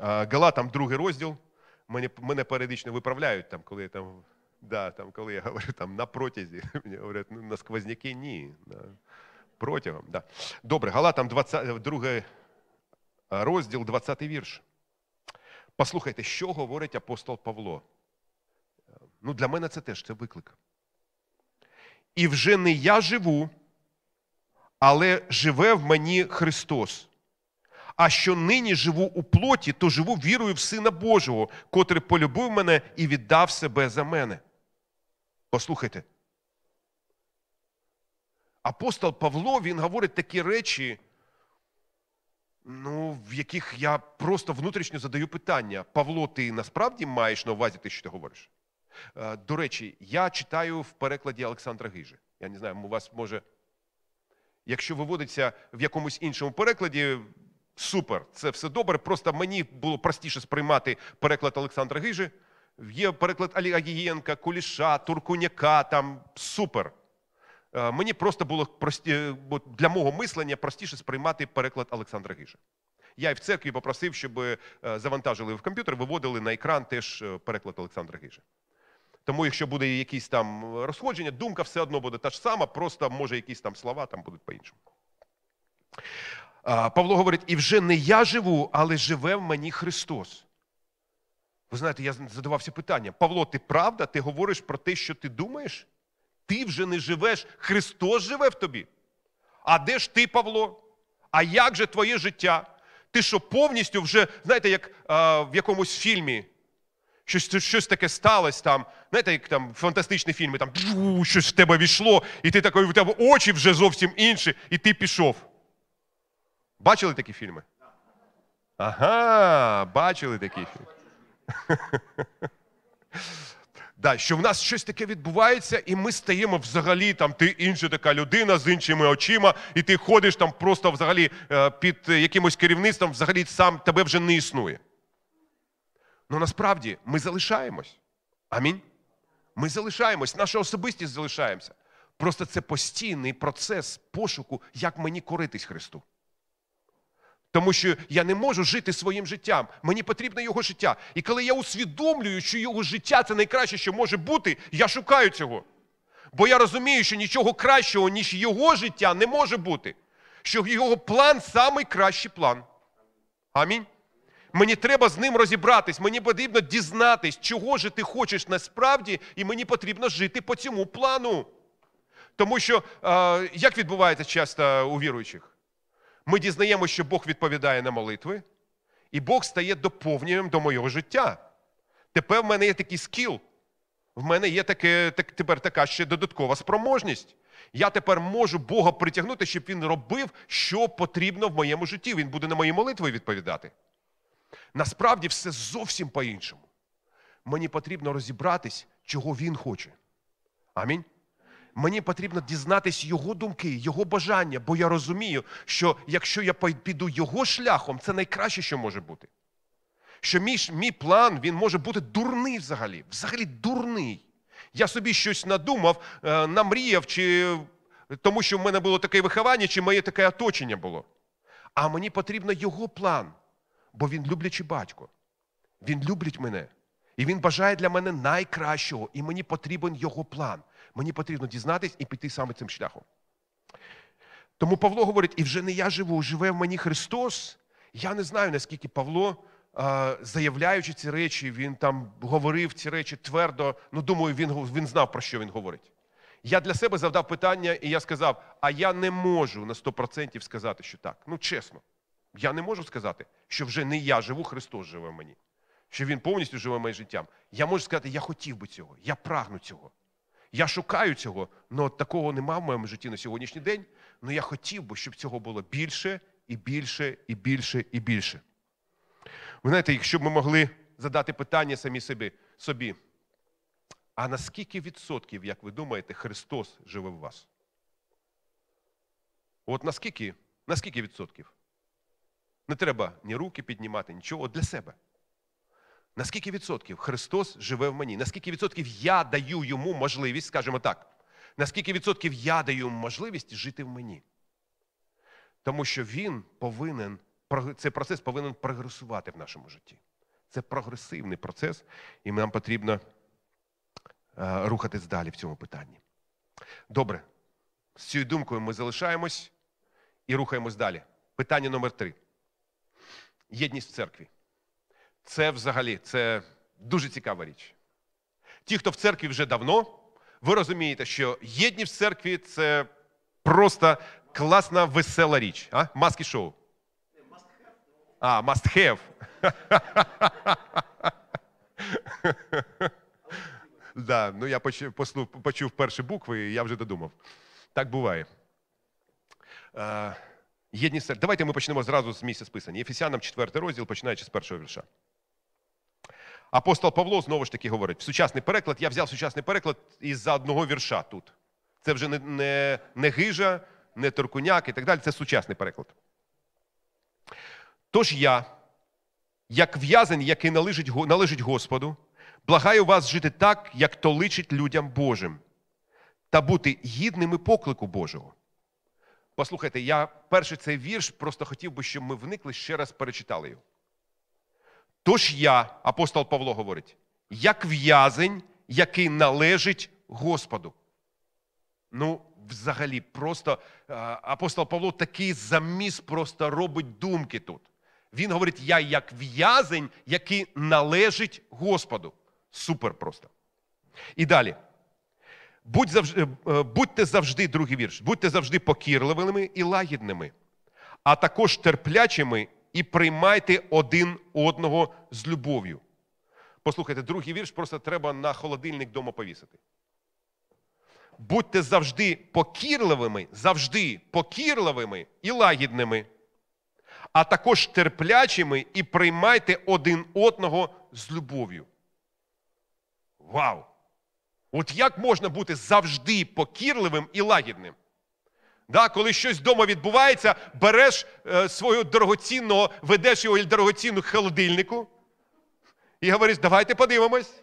[SPEAKER 1] Галатам, другий розділ. Мене мене періодично виправляють там, коли я там, да, там, коли я говорю там на протязі. Мені говорять, ну на сквозняки ні. На протягом. Да. Добре, Галатам 20, другий розділ, 20 вірш. Послухайте, що говорить апостол Павло. Ну, Для мене це теж це виклик. І вже не я живу, але живе в мені Христос. А що нині живу у плоті, то живу вірою в Сина Божого, котрий полюбив мене і віддав себе за мене. Послухайте. Апостол Павло він говорить такі речі, ну, в яких я просто внутрішньо задаю питання. Павло, ти насправді маєш на увазі те, що ти говориш? Е, до речі, я читаю в перекладі Олександра Гижи. Я не знаю, у вас може. Якщо виводиться в якомусь іншому перекладі, Супер, це все добре. Просто мені було простіше сприймати переклад Олександра Гижи. Є переклад Агієнка, Куліша, Туркуняка. Там супер. Е, мені просто було прості е, для мого мислення простіше сприймати переклад Олександра Гижа. Я і в церкві попросив, щоб е, завантажили в комп'ютер, виводили на екран теж переклад Олександра Гижа. Тому, якщо буде якісь там розходження, думка все одно буде та ж сама, просто може якісь там слова там будуть по-іншому. Павло говорить, і вже не я живу, але живе в мені Христос. Ви знаєте, я задавався питанням, Павло, ти правда? Ти говориш про те, що ти думаєш? Ти вже не живеш, Христос живе в тобі. А де ж ти, Павло? А як же твоє життя? Ти що повністю вже, знаєте, як а, в якомусь фільмі, щось щось таке сталося там, знаєте, як там фантастичні фільми, там щось в тебе війшло, і ти такий, у тебе очі вже зовсім інші, і ти пішов. Бачили такі фільми? Ага, бачили такі фільми. Да, Що в нас щось таке відбувається, і ми стаємо взагалі там, ти інша така людина з іншими очима, і ти ходиш там просто взагалі е, під якимось керівництвом, взагалі сам тебе вже не існує. Ну насправді ми залишаємось. Амінь. Ми залишаємось, наша особистість залишаємося. Просто це постійний процес пошуку, як мені коритись Христу. Тому що я не можу жити своїм життям. Мені потрібне його життя. І коли я усвідомлюю, що його життя це найкраще, що може бути, я шукаю цього. Бо я розумію, що нічого кращого, ніж його життя, не може бути. Що його план самий кращий план. Амінь. Мені треба з ним розібратись, мені потрібно дізнатись, чого ж ти хочеш насправді, і мені потрібно жити по цьому плану. Тому що, е, як відбувається часто у віруючих? Ми дізнаємося, що Бог відповідає на молитви, і Бог стає доповненням до моєго життя. Тепер в мене є такий скіл. В мене є таке, так, тепер така ще додаткова спроможність. Я тепер можу Бога притягнути, щоб він робив, що потрібно в моєму житті. Він буде на мої молитви відповідати. Насправді, все зовсім по-іншому. Мені потрібно розібратись, чого він хоче. Амінь мені потрібно дізнатись його думки, його бажання, бо я розумію, що якщо я піду його шляхом, це найкраще, що може бути. Що мій мій план він може бути дурний взагалі. Взагалі дурний. Я собі щось надумав, е, намріяв, чи тому що в мене було таке виховання, чи моє таке оточення було. А мені потрібно його план, бо він люблячий батько. Він любить мене. І він бажає для мене найкращого, і мені потрібен його план. Мені потрібно дізнатись і піти саме цим шляхом. Тому Павло говорить: і вже не я живу, живе в мені Христос. Я не знаю, наскільки Павло, заявляючи ці речі, він там говорив ці речі твердо. Ну, думаю, він, він знав, про що він говорить. Я для себе завдав питання, і я сказав: а я не можу на 100% сказати, що так. Ну, чесно, я не можу сказати, що вже не я живу, Христос живе в мені, що Він повністю живе моїм життям. Я можу сказати, я хотів би цього, я прагну цього. Я шукаю цього, але такого нема в моєму житті на сьогоднішній день. Але я хотів би, щоб цього було більше і більше, і більше, і більше. Ви знаєте, якщо б ми могли задати питання самі собі, собі, а наскільки відсотків, як ви думаєте, Христос живе в вас? От наскільки? На відсотків? Не треба ні руки піднімати, нічого для себе. Наскільки відсотків Христос живе в мені? Наскільки відсотків я даю йому можливість, скажімо так, наскільки відсотків я даю можливість жити в мені? Тому що він повинен, цей процес повинен прогресувати в нашому житті. Це прогресивний процес, і нам потрібно е, рухатись далі в цьому питанні. Добре, з цією думкою ми залишаємось і рухаємось далі. Питання номер три: єдність в церкві. Це взагалі це дуже цікава річ. Ті, хто в церкві вже давно, ви розумієте, що єдність в церкві це просто класна, весела річ. А? Маски шоу. А, must have. да, ну Я почув, почув перші букви, і я вже додумав. Так буває. Е, єдність. Давайте ми почнемо зразу з місця списання. Ефесянам 4 розділ, починаючи з першого вірша. Апостол Павло знову ж таки говорить: сучасний переклад, я взяв сучасний переклад із за одного вірша тут. Це вже не, не, не гижа, не торкуняк і так далі. Це сучасний переклад. Тож я, як в'язень, який належить, належить Господу, благаю вас жити так, як то личить людям Божим, та бути гідними поклику Божого. Послухайте, я перший цей вірш просто хотів би, щоб ми вникли ще раз перечитали його. Тож я, апостол Павло говорить, як в'язень, який належить Господу. Ну, взагалі, просто е, апостол Павло такий заміс просто робить думки тут. Він говорить, я як в'язень, який належить Господу. Супер просто. І далі. Будь завжди, е, е, будьте завжди, другий вірш, будьте завжди покірливими і лагідними, а також терплячими і приймайте один одного з любов'ю. Послухайте, другий вірш просто треба на холодильник дома повісити. Будьте завжди покірливими, завжди покірливими і лагідними, а також терплячими і приймайте один одного з любов'ю. Вау! От як можна бути завжди покірливим і лагідним? Да, Коли щось вдома відбувається, береш е, свого дорогоцінного, ведеш його дорогоцінну холодильнику і говориш, давайте подивимось,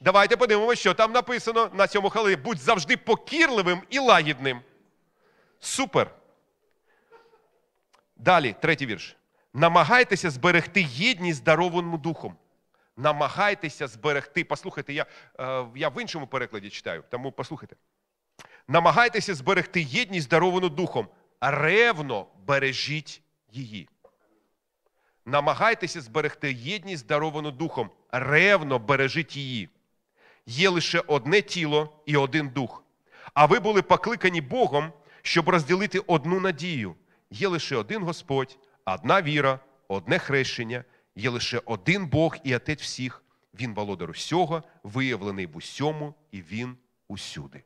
[SPEAKER 1] давайте подивимось, що там написано на цьому холодильнику. Будь завжди покірливим і лагідним. Супер. Далі, третій вірш. Намагайтеся зберегти єдність здоровим духом. Намагайтеся зберегти. Послухайте, я, е, я в іншому перекладі читаю, тому послухайте намагайтеся зберегти єдність, даровану Духом, ревно бережіть її. Намагайтеся зберегти єдність, даровану Духом, ревно бережіть її. Є лише одне тіло і один дух. А ви були покликані Богом, щоб розділити одну надію. Є лише один Господь, одна віра, одне хрещення, є лише один Бог і Отець всіх. Він володар усього, виявлений в усьому, і він усюди.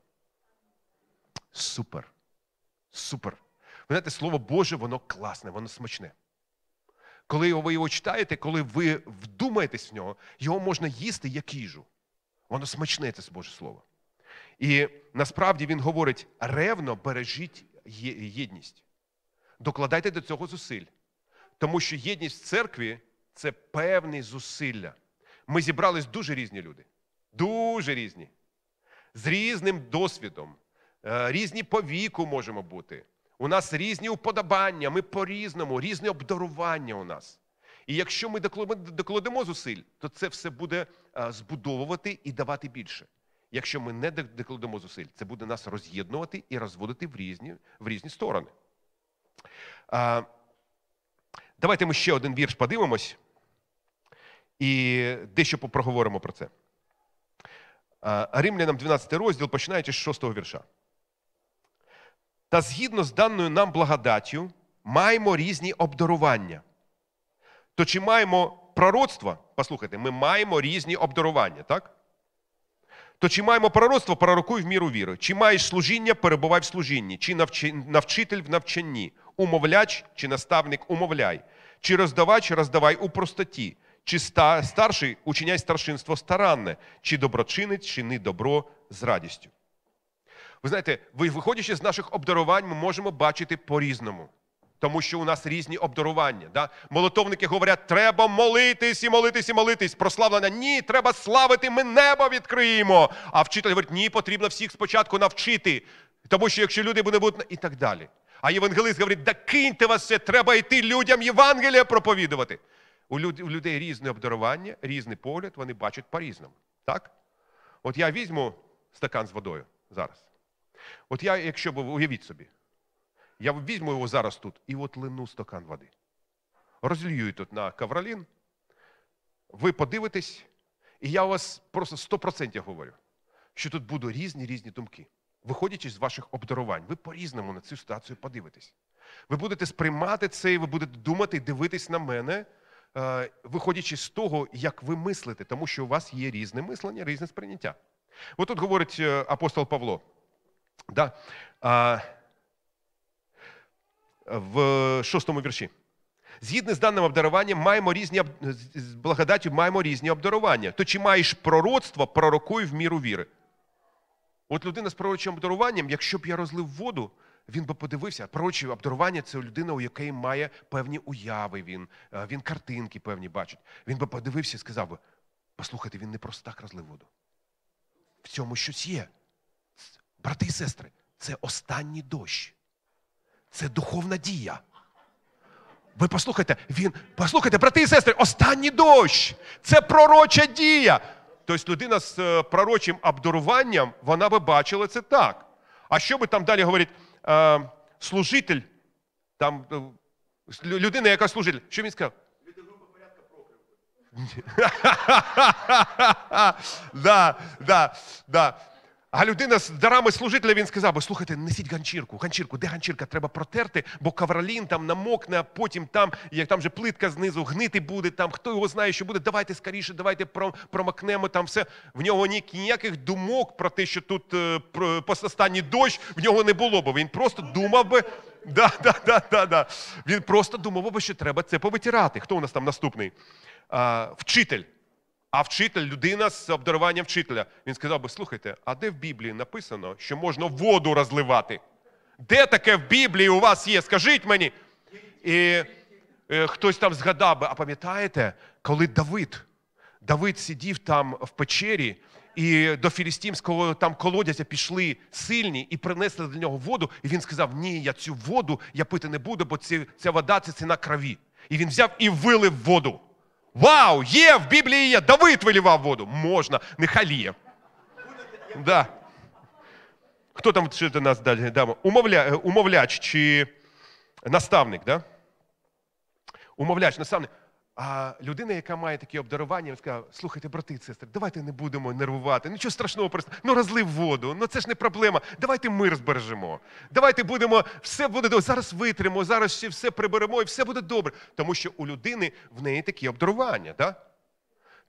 [SPEAKER 1] Супер. Супер. Ви знаєте, слово Боже, воно класне, воно смачне. Коли ви його читаєте, коли ви вдумаєтесь в нього, його можна їсти як їжу. Воно смачне, це Боже Слово. І насправді він говорить: ревно бережіть єдність. Докладайте до цього зусиль. Тому що єдність в церкві це певні зусилля. Ми зібрались дуже різні люди, дуже різні, з різним досвідом, Е, різні по віку можемо бути. У нас різні уподобання, ми по-різному, різні обдарування у нас. І якщо ми докладемо зусиль, то це все буде е, збудовувати і давати більше. Якщо ми не докладемо зусиль, це буде нас роз'єднувати і розводити в різні в різні сторони. Е, давайте ми ще один вірш подивимось і дещо проговоримо про це. Римлянам 12 розділ починаючи з 6 го вірша. Та згідно з даною нам благодаттю маємо різні обдарування. То чи маємо пророцтво? Послухайте, ми маємо різні обдарування, так? То чи маємо пророцтво, пророкуй в міру віри. Чи маєш служіння, перебувай в служінні, чи навчитель в навчанні, умовляч чи наставник умовляй, чи роздавач роздавай у простоті, чи старший учиняй старшинство старанне, чи доброчинець чини добро з радістю. Ви знаєте, виходячи з наших обдарувань, ми можемо бачити по-різному, тому що у нас різні обдарування. Да? Молитовники говорять, треба молитись і молитись і молитись. Прославлення ні, треба славити, ми небо відкриємо. А вчитель говорить, ні, потрібно всіх спочатку навчити, тому що якщо люди не будуть і так далі. А євангелист говорить, да киньте вас це, треба йти людям Євангелія проповідувати. У людей різне обдарування, різний погляд, вони бачать по-різному. Так? От я візьму стакан з водою зараз. От я, якщо б уявіть собі, я візьму його зараз тут і от лину стакан води. Розлію тут на кавролін, ви подивитесь, і я вас просто 100% говорю, що тут будуть різні різні думки. Виходячи з ваших обдарувань, ви по-різному на цю ситуацію подивитесь. Ви будете сприймати це, і ви будете думати, дивитись на мене, е, виходячи з того, як ви мислите, тому що у вас є різне мислення, різне сприйняття. От тут говорить е, апостол Павло: Да. А, В шостому вірші. Згідно з даним обдаруванням, маємо різні з благодаттю маємо різні обдарування. То чи маєш пророцтво, пророкуй в міру віри. От людина з пророчим обдаруванням, якщо б я розлив воду, він би подивився, пророче обдарування це людина, у якої має певні уяви, він е, він картинки певні бачить. Він би подивився і сказав би: послухайте, він не просто так розлив воду. В цьому щось є брати і сестри, це останній дощ. Це духовна дія. Ви послухайте, він, послухайте, брати і сестри, останній дощ. Це пророча дія. Тобто людина з е, пророчим обдаруванням, вона би бачила це так. А що би там далі говорить е, служитель, там, е, людина, яка служитель, що він сказав? порядка да, да, да. А людина з дарами служителя він сказав би, слухайте, несіть ганчірку, ганчірку, де ганчірка? Треба протерти, бо кавралін там намокне, а потім там, як там же плитка знизу, гнити буде, там хто його знає, що буде, давайте скоріше, давайте промакнемо там все. В нього ніяких думок про те, що тут е, останній дощ, в нього не було, бо він просто думав би. Да, да, да, да, да. Він просто думав би, що треба це повитирати. Хто у нас там наступний? А, Вчитель а вчитель, людина з обдаруванням вчителя. Він сказав би: слухайте, а де в Біблії написано, що можна воду розливати? Де таке в Біблії у вас є? Скажіть мені. І е, хтось там згадав би, а пам'ятаєте, коли Давид? Давид сидів там в печері, і до Філістимського там колодязя пішли сильні і принесли до нього воду. І він сказав: Ні, я цю воду я пити не буду, бо ці, ця вода це ціна крові. І він взяв і вилив воду. Вау! Є, в Біблії є. Давид вилівав воду. Можна, Не ліє. Да. Хто там ще до нас далі? Умовля... Е, умовляч чи наставник, да? Умовляч, наставник. А людина, яка має такі обдарування, сказала, слухайте, брати і сестри, давайте не будемо нервувати, нічого страшного просто. Ну розлив воду, ну це ж не проблема. Давайте мир збережемо. Давайте будемо, все буде добре. Зараз витримо, зараз ще все приберемо і все буде добре. Тому що у людини в неї такі обдарування. Да?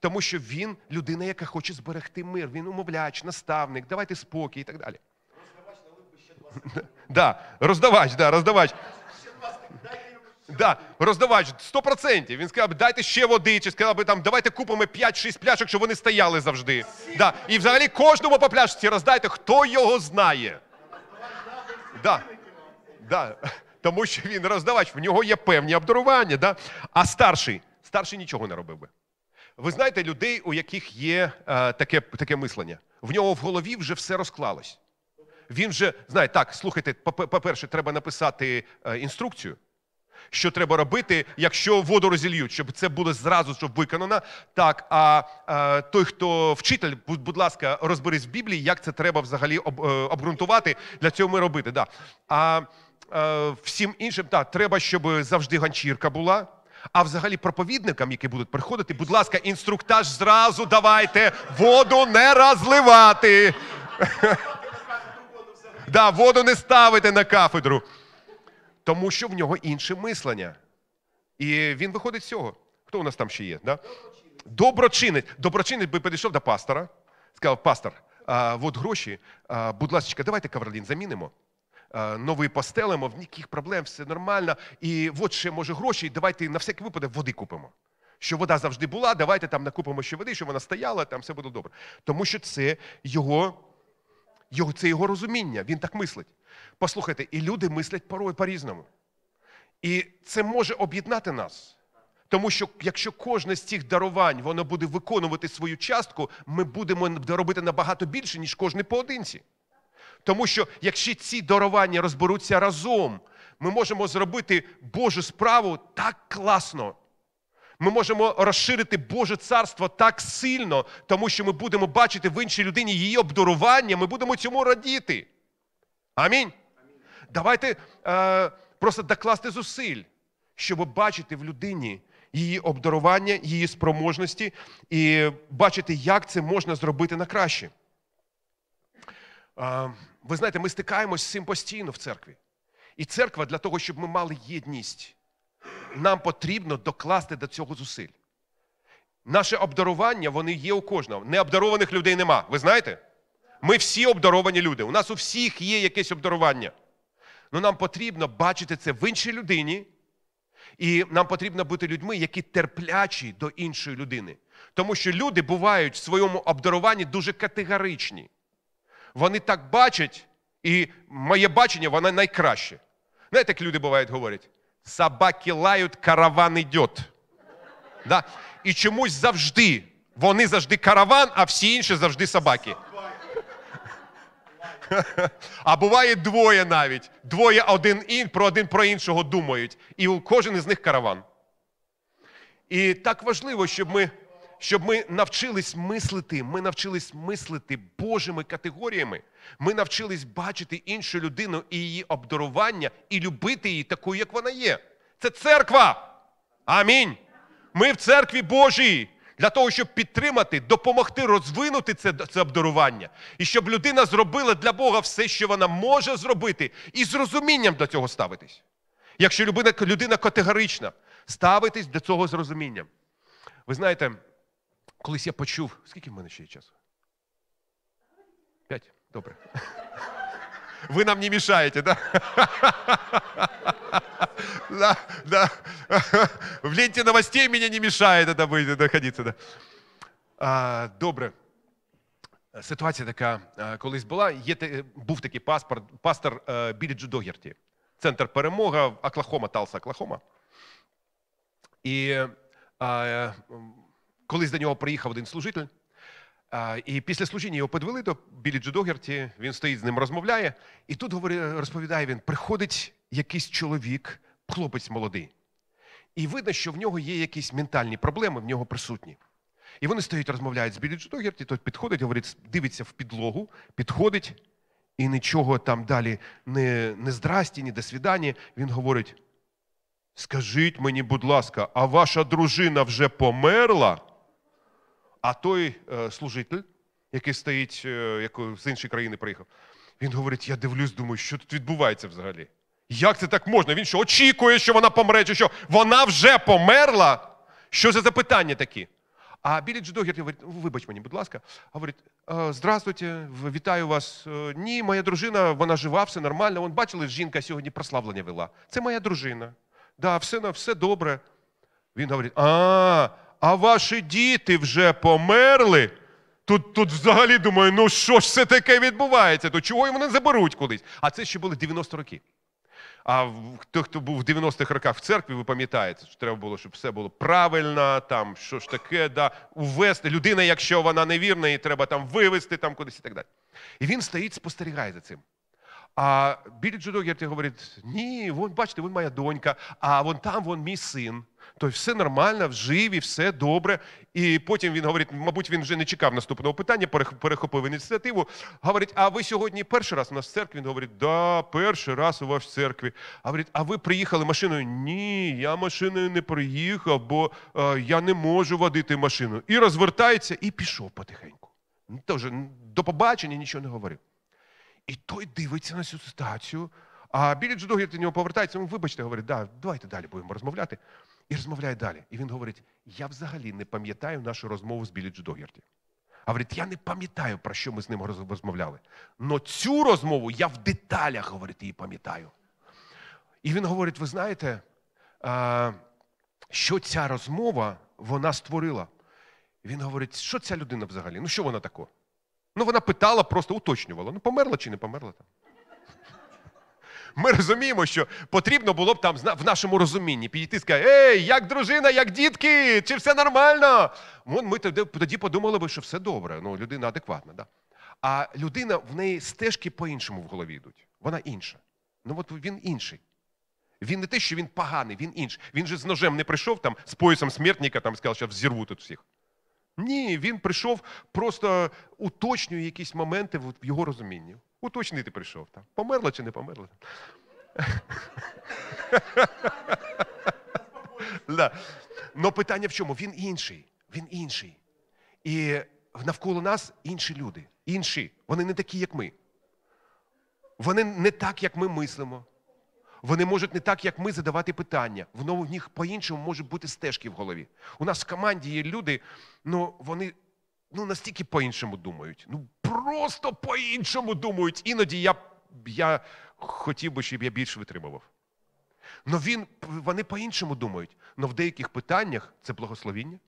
[SPEAKER 1] Тому що він людина, яка хоче зберегти мир, він умовляч, наставник, давайте спокій і так далі. Роздавач, наливку ще два. Роздавач, да, роздавач. Ще два, дайте Да, роздавач, 100%. Він сказав, дайте ще води, чи сказав би там, давайте купимо 5-6 пляшок, щоб вони стояли завжди. Да. І взагалі кожному по пляшці роздайте, хто його знає. Да. Да. Тому що він роздавач, в нього є певні обдарування. Да? А старший, старший нічого не робив би. Ви знаєте людей, у яких є е, таке таке мислення. В нього в голові вже все розклалось. Він вже знає, так, слухайте, по-перше, треба написати е, інструкцію що треба робити, якщо воду розільють, щоб це було зразу щоб виконано. Так, а, а той, хто вчитель, будь, будь ласка, розберись в Біблії, як це треба взагалі об, е, обґрунтувати для цього ми робити. Да. А е, всім іншим так, треба, щоб завжди ганчірка була. А взагалі проповідникам, які будуть приходити, будь ласка, інструктаж зразу давайте воду не розливати. Да, воду не ставити на кафедру тому що в нього інше мислення. І він виходить з цього. Хто у нас там ще є? Да? Доброчинець. Доброчинець би підійшов до пастора, сказав, пастор, а, от гроші, а, будь ласка, давайте кавролін замінимо. новий постелимо, в ніяких проблем, все нормально. І от ще, може, гроші, давайте на всякий випадок води купимо. Що вода завжди була, давайте там накупимо ще води, щоб вона стояла, там все буде добре. Тому що це його його, Це його розуміння, він так мислить. Послухайте, і люди мислять порою по-різному. І це може об'єднати нас. Тому що якщо кожне з цих дарувань воно буде виконувати свою частку, ми будемо робити набагато більше, ніж кожний поодинці. Тому що якщо ці дарування розберуться разом, ми можемо зробити Божу справу так класно, ми можемо розширити Боже царство так сильно, тому що ми будемо бачити в іншій людині її обдарування, ми будемо цьому радіти. Амінь. Давайте е, просто докласти зусиль, щоб бачити в людині її обдарування, її спроможності і бачити, як це можна зробити на краще. Е, ви знаєте, ми стикаємось з цим постійно в церкві. І церква для того, щоб ми мали єдність нам потрібно докласти до цього зусиль. Наше обдарування, вони є у кожного. Необдарованих людей нема. Ви знаєте? Ми всі обдаровані люди. У нас у всіх є якесь обдарування. Ну нам потрібно бачити це в іншій людині, і нам потрібно бути людьми, які терплячі до іншої людини. Тому що люди бувають в своєму обдаруванні дуже категоричні. Вони так бачать, і моє бачення, воно найкраще. Знаєте, як люди бувають, говорять: собаки лають, караван йде. Да? І чомусь завжди. Вони завжди караван, а всі інші завжди собаки. А буває двоє навіть. Двоє один ін, про один про іншого думають. І у кожен із них караван. І так важливо, щоб ми щоб ми навчились мислити, ми навчились мислити Божими категоріями. Ми навчились бачити іншу людину і її обдарування, і любити її такою, як вона є. Це церква. Амінь. Ми в церкві Божій. Для того, щоб підтримати, допомогти розвинути це це обдарування, і щоб людина зробила для Бога все, що вона може зробити, і з розумінням до цього ставитись. Якщо людина людина категорична, ставитись до цього з розумінням. Ви знаєте, Колись я почув, скільки в мене ще є часу? П'ять? Добре. Ви нам не мішаєте, да? да, да. В ленте новостей мені не мішає это будет Да. А, добре. Ситуація така колись була. Є був такий паспорт, пастор е, Білі Джо Догерті. Центр перемога, Оклахома, Талса, Оклахома. І а, Колись до нього приїхав один служитель, і після служіння його підвели до білі Джудогерті, він стоїть з ним, розмовляє, і тут розповідає він: приходить якийсь чоловік, хлопець молодий. І видно, що в нього є якісь ментальні проблеми, в нього присутні. І вони стоять, розмовляють з білі Джудогерті, той підходить, говорить, дивиться в підлогу, підходить, і нічого там далі не не здрасті, ні до свідання. Він говорить: скажіть мені, будь ласка, а ваша дружина вже померла? А той е, служитель, який стоїть, е, який з іншої країни приїхав, він говорить: я дивлюсь, думаю, що тут відбувається взагалі. Як це так можна? Він що очікує, що вона помре, чи що вона вже померла? Що це за питання такі? А білі Джедогер говорить, вибач мені, будь ласка, говорить: «Е, здравствуйте, вітаю вас. Ні, моя дружина, вона жива, все нормально. Вон бачили, жінка сьогодні прославлення вела. Це моя дружина. Да, все все добре. Він говорить: а, а ваші діти вже померли. Тут тут взагалі думаю, ну що ж це таке відбувається, то чого і вони заберуть кудись? А це ще були 90 роки. А хто хто був в 90-х роках в церкві, ви пам'ятаєте, що треба було, щоб все було правильно, там що ж таке, да, увести людина, якщо вона невірна, і треба там вивезти там кудись і так далі. І він стоїть, спостерігає за цим. А білі Джудогерті говорить: ні, вон, бачите, вон моя донька, а вон там вон мій син то тобто все нормально, вживі, все добре. І потім він говорить, мабуть, він вже не чекав наступного питання, перехопив ініціативу. Говорить, а ви сьогодні перший раз у нас в церкві? Він говорить, да, перший раз у вас в церкві. А говорить, а ви приїхали машиною? Ні, я машиною не приїхав, бо е, я не можу водити машину. І розвертається, і пішов потихеньку. Тож, до побачення нічого не говорив. І той дивиться на цю ситуацію. А білі джудогі до нього повертається, ну, вибачте, говорить, да, давайте далі будемо розмовляти. І розмовляє далі. І він говорить: я взагалі не пам'ятаю нашу розмову з Білі Джудогерті. А говорить, я не пам'ятаю, про що ми з ним розмовляли. Но цю розмову я в деталях, говорить, її пам'ятаю. І він говорить: ви знаєте, що ця розмова вона створила? Він говорить, що ця людина взагалі? Ну, що вона тако? Ну, вона питала, просто уточнювала. Ну, померла чи не померла там ми розуміємо, що потрібно було б там в нашому розумінні підійти і сказати, ей, як дружина, як дітки, чи все нормально? Ми тоді подумали би, що все добре. Ну, людина адекватна. Да? А людина в неї стежки по-іншому в голові йдуть. Вона інша. Ну от він інший. Він не те, що він поганий, він інший. Він же з ножем не прийшов там з поясом смертника, там сказав, що взірву тут всіх. Ні, він прийшов, просто уточнює якісь моменти в його розумінні. Уточнити прийшов. Там. Померла чи не померла? Але питання в чому? Він інший. Він інший. І навколо нас інші люди. Інші. Вони не такі, як ми. Вони не так, як ми мислимо. Вони можуть не так, як ми, задавати питання. Воно в них по-іншому можуть бути стежки в голові. У нас в команді є люди, ну вони ну, настільки по-іншому думають. Ну, просто по-іншому думають. Іноді я я хотів би, щоб я більше витримував. Но він, Вони по-іншому думають. Але в деяких питаннях це благословіння.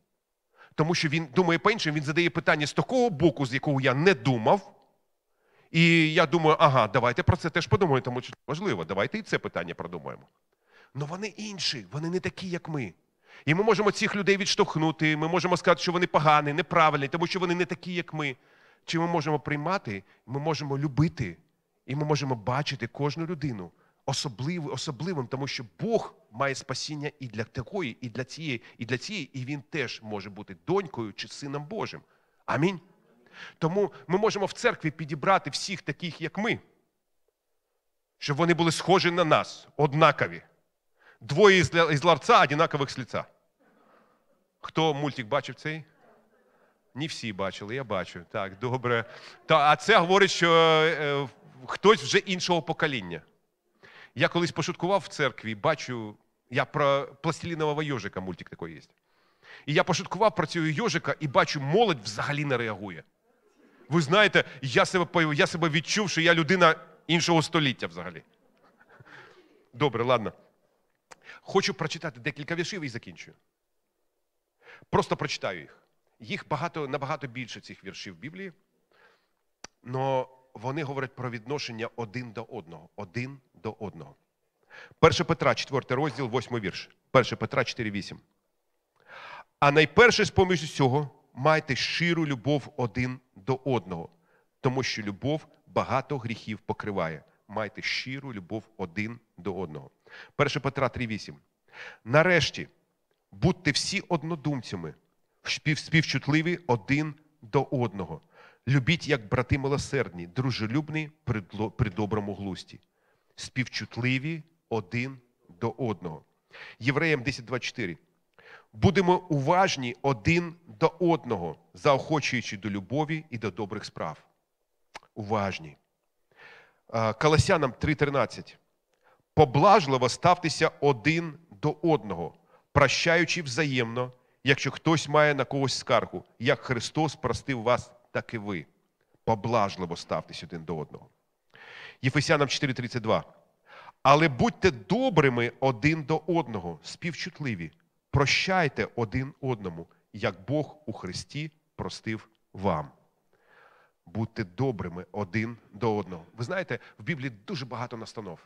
[SPEAKER 1] Тому що він думає по-іншому, він задає питання з такого боку, з якого я не думав. І я думаю, ага, давайте про це теж подумаємо, тому що важливо, давайте і це питання продумаємо. Але вони інші, вони не такі, як ми. І ми можемо цих людей відштовхнути, ми можемо сказати, що вони погані, неправильні, тому що вони не такі, як ми чи ми можемо приймати, ми можемо любити, і ми можемо бачити кожну людину особливим, особливим, тому що Бог має спасіння і для такої, і для цієї, і для цієї, і він теж може бути донькою чи сином Божим. Амінь. Тому ми можемо в церкві підібрати всіх таких, як ми, щоб вони були схожі на нас, однакові. Двоє із ларця одинакових з ліця. Хто мультик бачив цей? Не всі бачили, я бачу. Так, добре. Та, А це говорить, що е, е, хтось вже іншого покоління. Я колись пошуткував в церкві, бачу, я про пластилінового йожика, мультик такий є. І я пошуткував про цього йожика і бачу, молодь взагалі не реагує. Ви знаєте, я себе я себе відчув, що я людина іншого століття взагалі. Добре, ладно. Хочу прочитати декілька віршів і закінчую. Просто прочитаю їх. Їх багато, набагато більше цих віршів в Біблії, але вони говорять про відношення один до одного. Один до одного. 1 Петра, 4 розділ, 8 вірш. 1 Петра 4,8. А найперше з поміж усього майте щиру любов один до одного, тому що любов багато гріхів покриває. Майте щиру любов один до одного. 1 Петра 3,8. Нарешті будьте всі однодумцями співчутливі один до одного. Любіть, як брати милосердні, дружелюбні при доброму глусті, співчутливі один до одного. Євреям 10.24. Будемо уважні один до одного, заохочуючи до любові і до добрих справ. Уважні. Колосянам 3:13. Поблажливо ставтеся один до одного, прощаючи взаємно. Якщо хтось має на когось скаргу, як Христос простив вас, так і ви. Поблажливо ставтесь один до одного. Єфесянам 4:32. Але будьте добрими один до одного, співчутливі, прощайте один одному, як Бог у Христі простив вам. Будьте добрими один до одного. Ви знаєте, в Біблії дуже багато настанов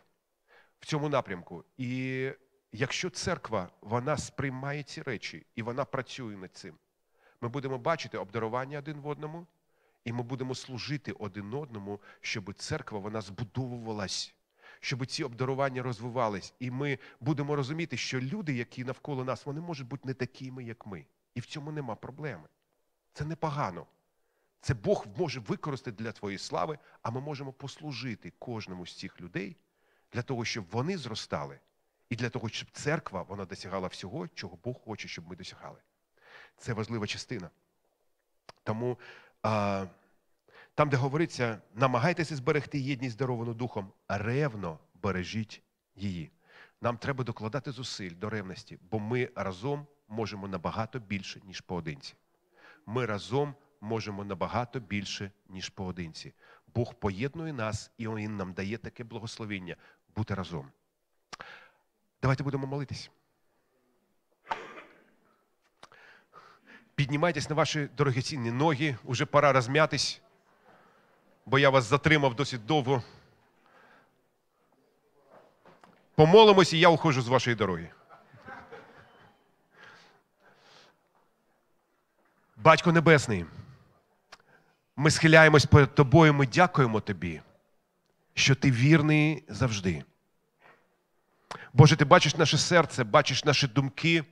[SPEAKER 1] в цьому напрямку. І Якщо церква вона сприймає ці речі і вона працює над цим, ми будемо бачити обдарування один в одному, і ми будемо служити один одному, щоб церква вона збудовувалась, щоб ці обдарування розвивались. І ми будемо розуміти, що люди, які навколо нас, вони можуть бути не такими, як ми. І в цьому нема проблеми. Це непогано. Це Бог може використати для твоєї слави, а ми можемо послужити кожному з цих людей для того, щоб вони зростали. І для того, щоб церква вона досягала всього, чого Бог хоче, щоб ми досягали. Це важлива частина. Тому а, там, де говориться, намагайтеся зберегти єдність даровану духом, ревно бережіть її. Нам треба докладати зусиль до ревності, бо ми разом можемо набагато більше, ніж поодинці. Ми разом можемо набагато більше, ніж поодинці. Бог поєднує нас і Він нам дає таке благословення бути разом. Давайте будемо молитись. Піднімайтесь на ваші дорогоцінні ноги, уже пора розм'ятись, бо я вас затримав досить довго. Помолимось, і я ухожу з вашої дороги. Батько Небесний, ми схиляємось перед тобою, ми дякуємо тобі, що ти вірний завжди. Боже, ти бачиш наше серце, бачиш наші думки.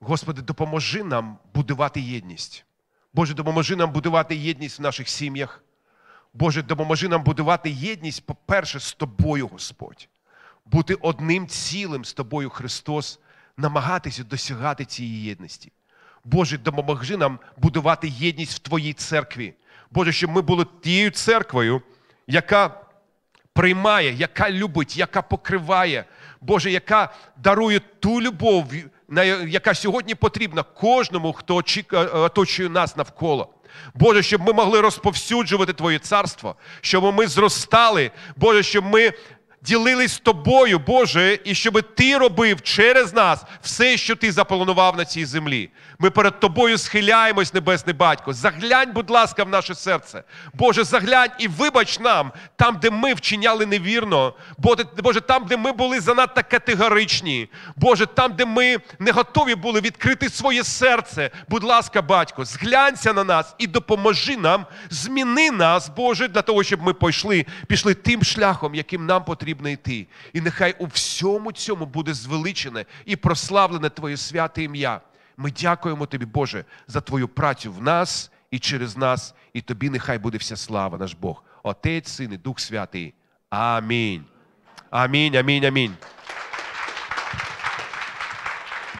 [SPEAKER 1] Господи, допоможи нам будувати єдність. Боже, допоможи нам будувати єдність в наших сім'ях. Боже, допоможи нам будувати єдність, по-перше, з тобою, Господь, бути одним цілим з тобою, Христос, намагатися досягати цієї єдності. Боже, допоможи нам будувати єдність в Твоїй церкві. Боже, щоб ми були тією церквою, яка приймає, яка любить, яка покриває, Боже, яка дарує ту любов, яка сьогодні потрібна кожному, хто е, оточує нас навколо. Боже, щоб ми могли розповсюджувати Твоє царство, щоб ми зростали, Боже, щоб ми ділились з тобою, Боже, і щоб Ти робив через нас все, що Ти запланував на цій землі. Ми перед Тобою схиляємось, Небесний Батько. Заглянь, будь ласка, в наше серце. Боже, заглянь і вибач нам там, де ми вчиняли невірно. Боже, там, де ми були занадто категоричні. Боже, там, де ми не готові були відкрити своє серце. Будь ласка, батько, зглянься на нас і допоможи нам, зміни нас, Боже, для того, щоб ми пішли, пішли тим шляхом, яким нам потрібно потрібно йти. І нехай у всьому цьому буде звеличене і прославлене Твоє святе ім'я. Ми дякуємо Тобі, Боже, за Твою працю в нас і через нас, і Тобі нехай буде вся слава, наш Бог. Отець, Син і Дух Святий. Амінь. Амінь, амінь, амінь.